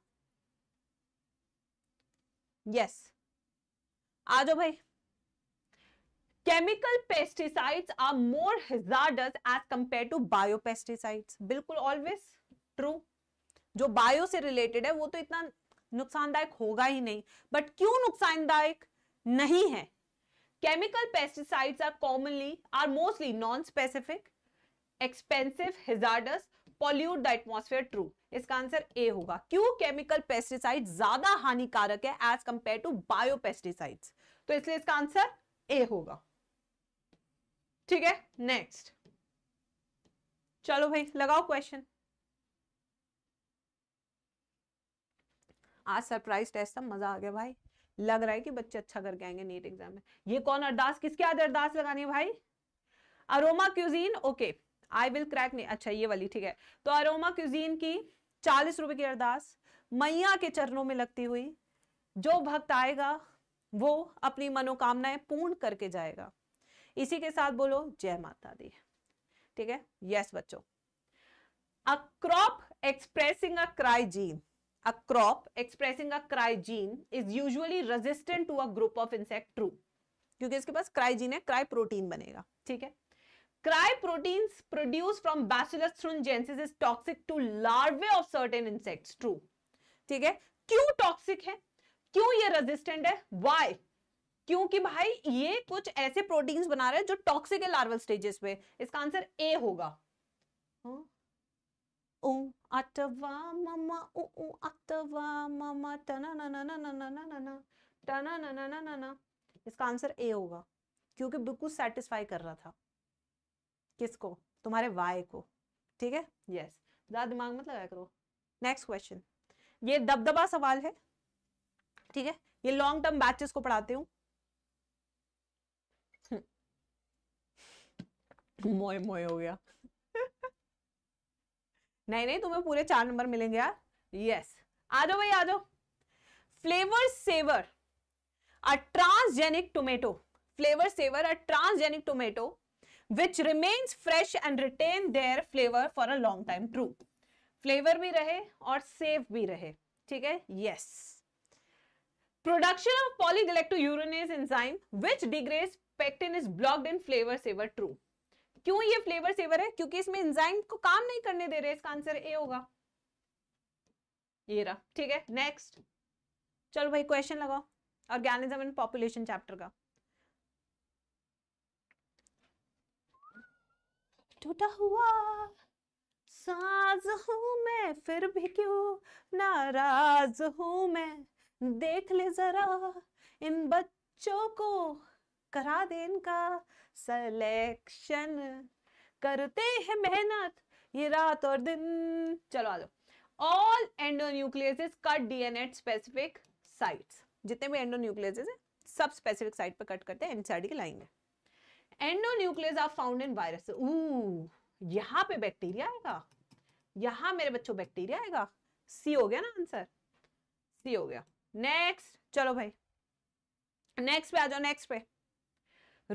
yes आ जाओ भाई chemical pesticides are more hazardous as compare to bio pesticides बिल्कुल ऑलवेज ट्रू जो बायो से रिलेटेड है वो तो इतना नुकसानदायक होगा ही नहीं बट क्यों नुकसानदायक नहीं है chemical pesticides are commonly are mostly non specific expensive hazardous pollute the atmosphere true इसका आंसर ए होगा क्यों केमिकल पेस्टिसाइड ज्यादा हानिकारक है as compare to bio pesticide तो इसलिए इसका आंसर ए होगा ठीक है नेक्स्ट चलो भाई लगाओ क्वेश्चन आज सरप्राइज टेस्ट था मजा आ गया भाई लग रहा है कि बच्चे अच्छा करके आएंगे नीट एग्जाम में ये कौन अरदास किसके आज अरदास लगानी है भाई aroma cuisine okay I will crack नहीं अच्छा ये वाली ठीक है तो अरोमा क्यूजीन की चालीस रुपए की अरदास मैया के चरणों में लगती हुई जो भक्त आएगा वो अपनी मनोकामनाएं पूर्ण करके जाएगा इसी के साथ बोलो जय माता दी ठीक है यस बच्चों a crop expressing a cry gene A crop expressing a cryogene is usually resistant to a group of insect true. क्योंकि इसके पास क्राइजीन है क्राई प्रोटीन बनेगा ठीक है cry proteins produce from bacillus thuringiensis is toxic to larvae of certain insects true ठीक है क्यों toxic है क्यों ये रेजिस्टेंट है वाई क्योंकि भाई ये कुछ ऐसे प्रोटीन्स बना रहे हैं जो टॉक्सिक है लार्वल स्टेजेस पे इसका आंसर ए होगा हाँ अथवा मम उ उ अथवा मम तना ना ना ना ना ना ना ना ना तना ना ना ना ना ना इसका आंसर ए होगा क्योंकि बिल्कुल सेटिस्फाई कर रहा था किसको तुम्हारे वाई को ठीक है यस ज्यादा दिमाग मत लगाया करो नेक्स्ट क्वेश्चन ये दबदबा सवाल है ठीक है ये लॉन्ग टर्म बैचेस को पढ़ाते हूँ मोए मोए हो गया नहीं नहीं तुम्हें पूरे चार नंबर मिलेंगे यार यस आ जाओ भाई आ जाओ Flavr Savr a transgenic tomato Flavr Savr a transgenic tomato which remains fresh and retain their flavour for a long time true flavour भी रहे और सेफ भी रहे ठीक है yes production of polygalacturonase enzyme which degrade pectin is blocked in Flavr Savr true क्यों ये flavour saver है क्योंकि इसमें इंजाइम को काम नहीं करने दे रहे इसका आंसर ए होगा ये रहा ठीक है नेक्स्ट चलो भाई क्वेश्चन लगाओ ऑर्गेनिज्म एंड पॉपुलेशन चैप्टर का टूटा हुआ साज हूं मैं फिर भी क्यों नाराज हूं मैं देख ले जरा इन बच्चों को करा दे इनका सलेक्शन करते हैं मेहनत ये रात और दिन चलो आ जाओ all endonucleases cut DNA specific site जितने भी एंडो न्यूक्लियस है सब स्पेसिफिक साइट पर कट करते हैं एनसीआर की लाइन में endonuclease are found in virus यहाँ पे बैक्टीरिया आएगा यहाँ मेरे बच्चों बैक्टीरिया आएगा सी हो गया ना आंसर सी हो गया नेक्स्ट चलो भाई नेक्स्ट पे आ जाओ नेक्स्ट पे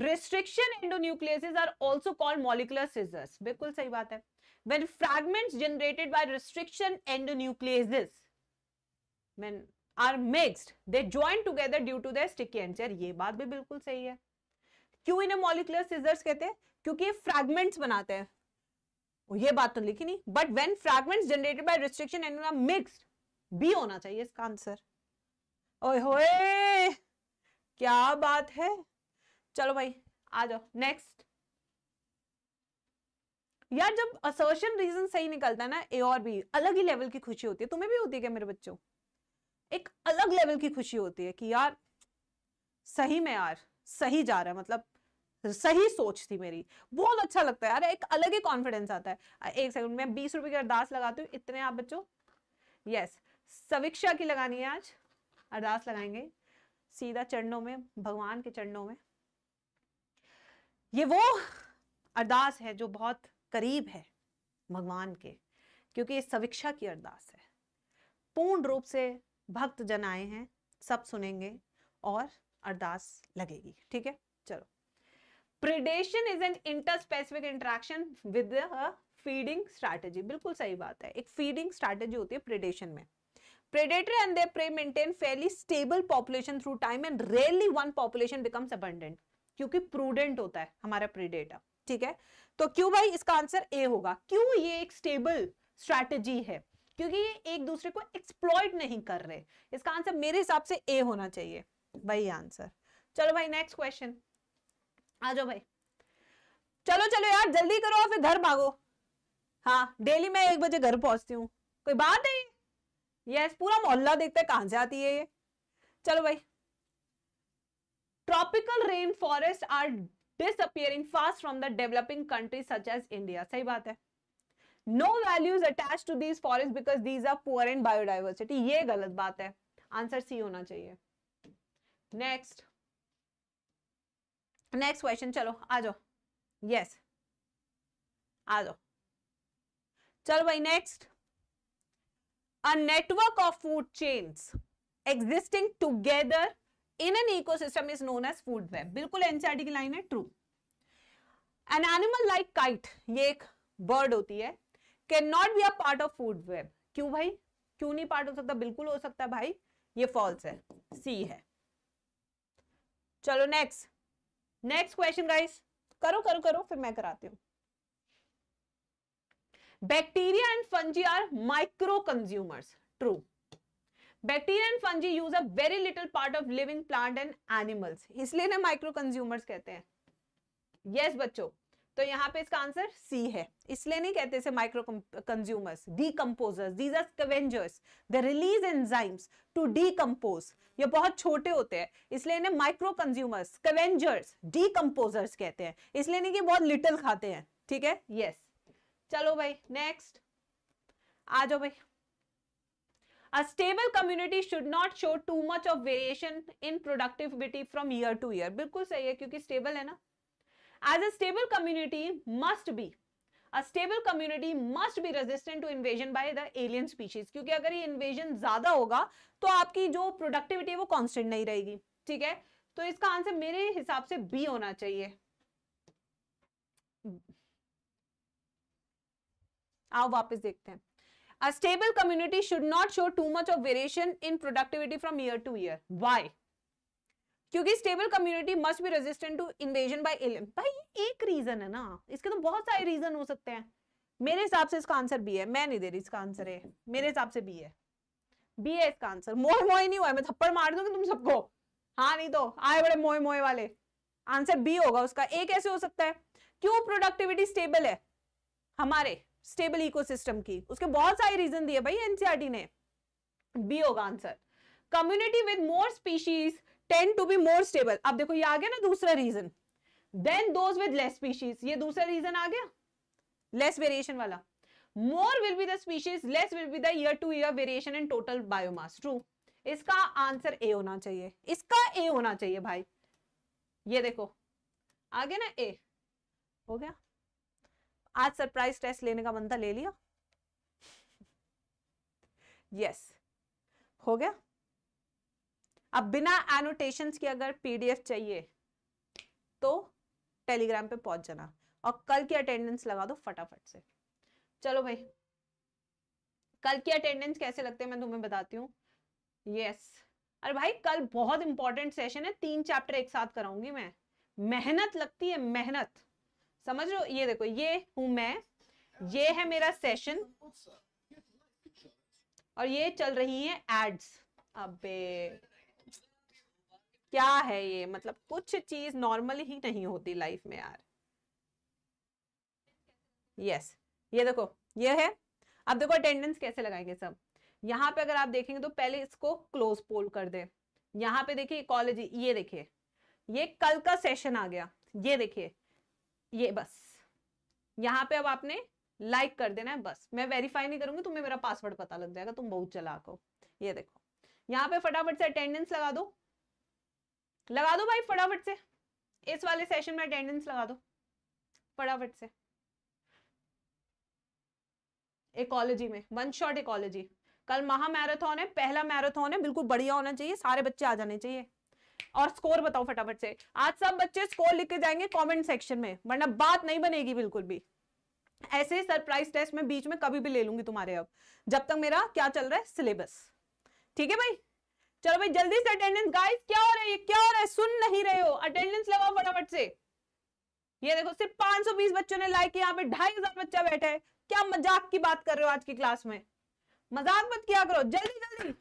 restriction endonucleases are also called molecular scissors बिल्कुल सही बात है when fragments generated by restriction endonucleases when are mixed they join together due to their sticky ends यार ये बात भी बिल्कुल सही है क्यों इन्हें molecular scissors कहते हैं क्योंकि ये fragments बनाते हैं ये बात तो लिखी नहीं but when fragments generated by restriction and mixed B होना चाहिए इसका आंसर ओए होए क्या बात है चलो भाई आ जाओ नेक्स्ट यार जब असर्शन रीजन सही निकलता है ना ए और बी अलग ही लेवल की खुशी होती है तुम्हें भी होती है क्या मेरे बच्चों एक अलग लेवल की खुशी होती है कि यार सही में यार सही जा रहा है मतलब सही सोच थी मेरी बहुत अच्छा लगता है यार एक अलग ही कॉन्फिडेंस आता है एक सेकंड में बीस रुपए की अरदास लगाती हूँ इतने आप बच्चों यस समीक्षा की लगानी है आज अरदास लगाएंगे सीधा चरणों में भगवान के चरणों में ये वो अरदास है जो बहुत करीब है भगवान के क्योंकि ये सविक्षा की अरदास है पूर्ण रूप से भक्त जन आए हैं सब सुनेंगे और अरदास लगेगी ठीक है चलो predation is an interspecific interaction with feeding strategy बिल्कुल सही बात है एक फीडिंग स्ट्रैटेजी होती है प्रिडेशन में predator and the prey maintain fairly stable population through time and rarely one population becomes abundant क्योंकि प्रूडेंट होता है हमारा प्रीडेटा ठीक है तो क्यों भाई इसका आंसर ए होगा क्यों ये एक स्टेबल स्ट्रैटेजी है क्योंकि ये एक दूसरे को एक्सप्लॉइट नहीं कर रहे इसका आंसर मेरे हिसाब से ए होना चाहिए वही आंसर चलो भाई नेक्स्ट क्वेश्चन आ जाओ भाई चलो चलो यार जल्दी करो और फिर घर भागो हाँ डेली मैं एक बजे घर पहुंचती हूँ कोई बात नहीं यस पूरा मोहल्ला देखते कहां से आती है ये चलो भाई tropical rainforests are disappearing fast from the developing countries such as India. सही बात है no values attached to these forests because these are poor in biodiversity. ये गलत बात है आंसर सी होना चाहिए Next, नेक्स्ट क्वेश्चन चलो आ जाओ यस आ चलो भाई next a network of food chains existing together in an ecosystem is known as food web बिल्कुल एनसीआरटी e की लाइन है true an animal like kite ये एक बर्ड होती है can not be a part of food web क्यों भाई क्यों नहीं पार्ट हो सकता बिल्कुल हो सकता भाई ये फॉल्स है सी है चलो नेक्स्ट नेक्स्ट क्वेश्चन गाइस करो करो करो फिर मैं कराती हूं bacteria and fungi are micro consumers true bacteria and fungi use a very little part of living plant and animals इसलिए ना माइक्रो कंज्यूमर्स कहते हैं यस yes, बच्चों तो यहाँ पे इसका आंसर सी है इसलिए नहीं कहते इसे micro consumers decomposers these are scavengers the release enzymes to decompose ये बहुत छोटे होते हैं इसलिए इन्हें माइक्रो कंज्यूमर्स स्कवेंजर्स डीकम्पोजर्स कहते हैं इसलिए नहीं कि बहुत लिटिल खाते हैं ठीक है यस yes. चलो भाई नेक्स्ट आ जाओ भाई A stable community should not show too much of variation in productivity from year to year. बिल्कुल सही है क्योंकि stable है ना As a stable community must be a stable community must be resistant to invasion by the alien species. क्योंकि अगर ये invasion ज्यादा होगा तो आपकी जो productivity है वो constant नहीं रहेगी ठीक है तो इसका answer मेरे हिसाब से b होना चाहिए आओ वापस देखते हैं A stable community should not show too much of variation in productivity from year to year. Why? क्योंकि stable community must be resistant to invasion by alien भाई एक रीजन है ना इसके तो बहुत सारे रीजन हो सकते हैं मेरे हिसाब से इसका आंसर बी है मैं नहीं दे रही इसका आंसर है मेरे हिसाब से बी है बी है इसका आंसर मोह मोए नहीं हुआ मैं थप्पड़ मार दूंगी तुम सबको हाँ नहीं तो आए बड़े मोए मोए वाले आंसर बी होगा उसका ए कैसे हो सकता है क्यों प्रोडक्टिविटी स्टेबल है हमारे स्टेबल इकोसिस्टम की उसके बहुत सारे रीजन दिए भाई एनसीआरटी e ने बी होगा answer community with more species tend to be more stable अब देखो ये आ गया ना दूसरा reason then those with less species ये दूसरा रीजन आ गया लेस वेरिएशन वाला more will be the species less will be the year to year variation in total biomass true इसका आंसर ए होना चाहिए इसका ए होना चाहिए भाई ये देखो आगे ना ए हो गया आज सरप्राइज टेस्ट लेने का बंदा ले लिया यस yes. हो गया अब बिना एनोटेशन की अगर पीडीएफ चाहिए तो टेलीग्राम पे पहुंच जाना और कल की अटेंडेंस लगा दो फटाफट से चलो भाई कल की अटेंडेंस कैसे लगते हैं मैं तुम्हें बताती हूँ यस yes. अरे भाई कल बहुत इंपॉर्टेंट सेशन है तीन चैप्टर एक साथ कराऊंगी मैं मेहनत लगती है मेहनत समझ लो ये देखो ये हूं मैं ये है मेरा सेशन और ये चल रही है एड्स अबे क्या है ये मतलब कुछ चीज नॉर्मल ही नहीं होती लाइफ में यार यस yes. ये देखो ये है अब देखो अटेंडेंस कैसे लगाएंगे सब यहाँ पे अगर आप देखेंगे तो पहले इसको क्लोज पोल कर दे यहाँ पे देखिए कॉलेज ये देखिए ये कल का सेशन आ गया ये देखिए ये बस यहाँ पे अब आपने लाइक कर देना है बस मैं वेरीफाई नहीं करूंगी तुम्हें मेरा पासवर्ड पता लग जाएगा तुम बहुत चलाक हो ये देखो यहाँ पे फटाफट से अटेंडेंस लगा दो लगा दो भाई फटाफट से इस वाले सेशन में अटेंडेंस लगा दो फटाफट से इकोलॉजी में वन शॉट इकोलॉजी कल महा मैराथन है पहला मैराथन है बिल्कुल बढ़िया होना चाहिए सारे बच्चे आ जाने चाहिए और स्कोर बताओ फटाफट से आज सब बच्चे स्कोर लिख के जाएंगे कॉमेंट सेक्शन में वरना बात नहीं बनेगी बिल्कुल भी ऐसे ही सरप्राइज टेस्ट में बीच में कभी भी ले लूंगी तुम्हारे अब जब तक मेरा क्या चल रहा है सिलेबस ठीक है भाई चलो भाई जल्दी से अटेंडेंस गाइस क्या हो रहा है क्या हो रहा है सुन नहीं रहे हो अटेंडेंस लगाओ फटाफट से ये देखो सिर्फ 520 बच्चों ने लाइक यहाँ पे ढाई हजार बच्चा बैठा है क्या मजाक की बात कर रहे हो आज की क्लास में मजाक मत किया करो जल्दी जल्दी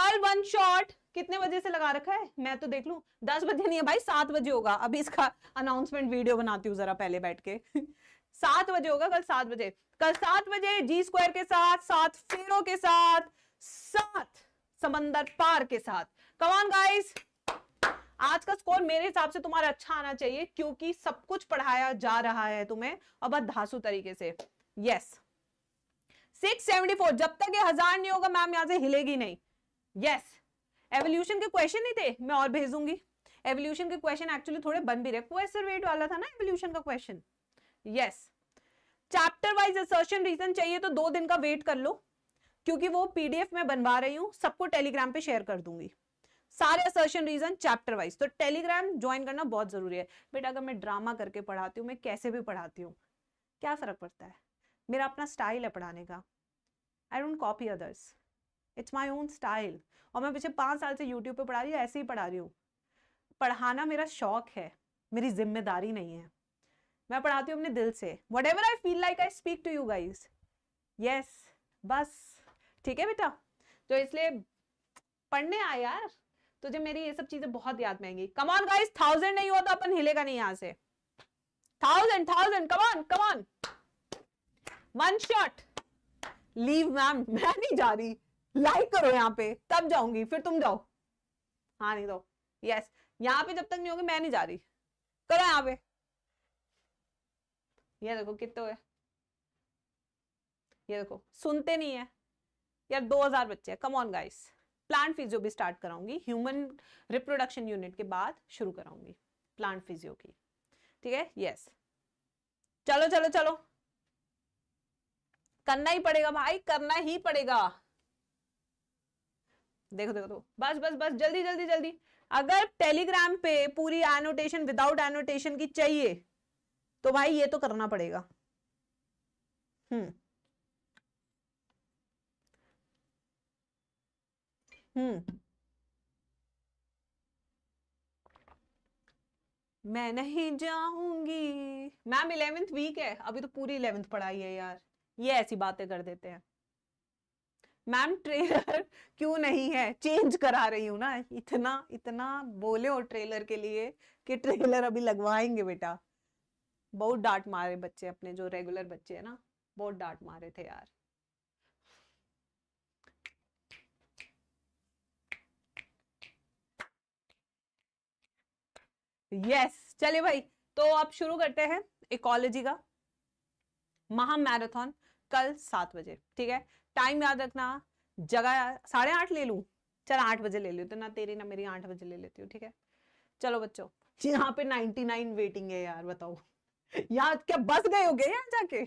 कल वन शॉट कितने बजे से लगा रखा है मैं तो देख लू दस बजे नहीं है भाई सात बजे होगा अभी इसका अनाउंसमेंट वीडियो बनाती हूँ जरा पहले बैठ के सात बजे होगा कल सात बजे कल सात बजे जी स्क्वायर के साथ सात फेरों के साथ सात समंदर पार के साथ कमान गाइस आज का स्कोर मेरे हिसाब से तुम्हारा अच्छा आना चाहिए क्योंकि सब कुछ पढ़ाया जा रहा है तुम्हें और धासु तरीके से यस सिक्स सेवेंटी फोर जब तक ये हजार नहीं होगा मैम यहां से हिलेगी नहीं यस yes. एवोल्यूशन के क्वेश्चन ही थे मैं और भेजूंगी एवोल्यूशन के क्वेश्चन एक्चुअली थोड़े बन भी रहे क्वेश्चन वाला था ना एवोल्यूशन का question yes chapter wise assertion reason चाहिए तो दो दिन का वेट कर लो क्योंकि वो पीडीएफ में बनवा रही हूँ सबको टेलीग्राम पे शेयर कर दूंगी सारे असर्शन रीजन चैप्टर वाइज तो टेलीग्राम ज्वाइन करना बहुत जरूरी है बेटा अगर मैं ड्रामा करके पढ़ाती हूँ मैं कैसे भी पढ़ाती हूँ क्या फर्क पड़ता है मेरा अपना स्टाइल है पढ़ाने का I don't copy others it's my own style और मैं पिछले पाँच साल से यूट्यूब पर पढ़ा रही हूँ ऐसे ही पढ़ा रही हूँ पढ़ाना मेरा शौक है मेरी जिम्मेदारी नहीं है मैं पढ़ाती हूँ अपने दिल से whatever I feel like I speak to you guys yes बस ठीक है बेटा तो इसलिए पढ़ने आए यार तुझे मेरी ये सब चीजें बहुत याद में आएंगी कमॉन गाइज थाउजेंड नहीं हुआ तो अपन हिलेगा नहीं यहां से thousand thousand come on come on one shot leave ma'am मैं नहीं जा रही लाइक करो यहाँ पे तब जाऊंगी फिर तुम जाओ हाँ नहीं तो यस यहाँ पे जब तक नहीं होगी मैं नहीं जा रही करो यहाँ पे ये देखो कितने हुए ये देखो सुनते नहीं है यार 2000 बच्चे come on guys plant physio भी स्टार्ट कराऊंगी ह्यूमन रिप्रोडक्शन यूनिट के बाद शुरू कराऊंगी प्लांट फिजियो की ठीक है यस चलो चलो चलो करना ही पड़ेगा भाई करना ही पड़ेगा देखो देखो बस बस बस जल्दी जल्दी जल्दी अगर टेलीग्राम पे पूरी एनोटेशन विदाउट एनोटेशन की चाहिए तो भाई ये तो करना पड़ेगा हम्म हम्म मैं नहीं जाऊंगी मैम इलेवेंथ वीक है अभी तो पूरी इलेवेंथ पढ़ाई है यार ये ऐसी बातें कर देते हैं मैम ट्रेलर क्यों नहीं है चेंज करा रही हूँ ना इतना इतना बोले हो ट्रेलर के लिए कि ट्रेलर अभी लगवाएंगे बेटा बहुत डांट मारे बच्चे अपने जो रेगुलर बच्चे है ना बहुत डांट मारे थे यार यस yes, चलिए भाई तो अब शुरू करते हैं इकोलॉजी का महा मैराथन कल सात बजे ठीक है टाइम याद रखना जगह साढ़े आठ ले लू चल आठ बजे ले लेती तो ना तेरी ना मेरी आठ बजे ले लेती हूँ ठीक है चलो बच्चो यहाँ पे नाइनटी नाइन वेटिंग है यार बताओ यहाँ क्या बस गए हो गए यहाँ जाके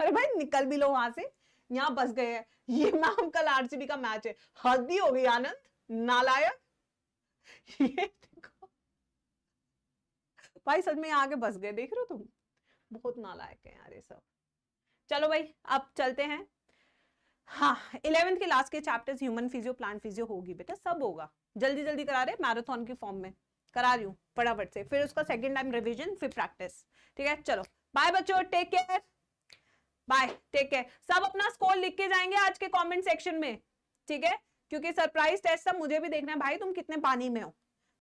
अरे भाई निकल भी लो वहां से यहाँ बस गए है ये मैम कल आरसीबी का मैच है हल्दी हो गई आनंद नालायक ये देखो भाई सच में यहाँ आके बस गए देख रहे हो तुम बहुत नालायक है यार ये सब चलो भाई अब चलते हैं हाँ इलेवेंथ के लास्ट के chapters human physio plant physio होगी बेटा सब होगा जल्दी जल्दी करा रहे मैराथन के फॉर्म में करा रही हूँ फटाफट से फिर उसका सेकेंड टाइम रिविजन फिर प्रैक्टिस ठीक है चलो बाय बच्चों take care bye take care सब अपना स्कोर लिख के जाएंगे आज के कमेंट सेक्शन में ठीक है क्योंकि सरप्राइज टेस्ट सब मुझे भी देखना है भाई तुम कितने पानी में हो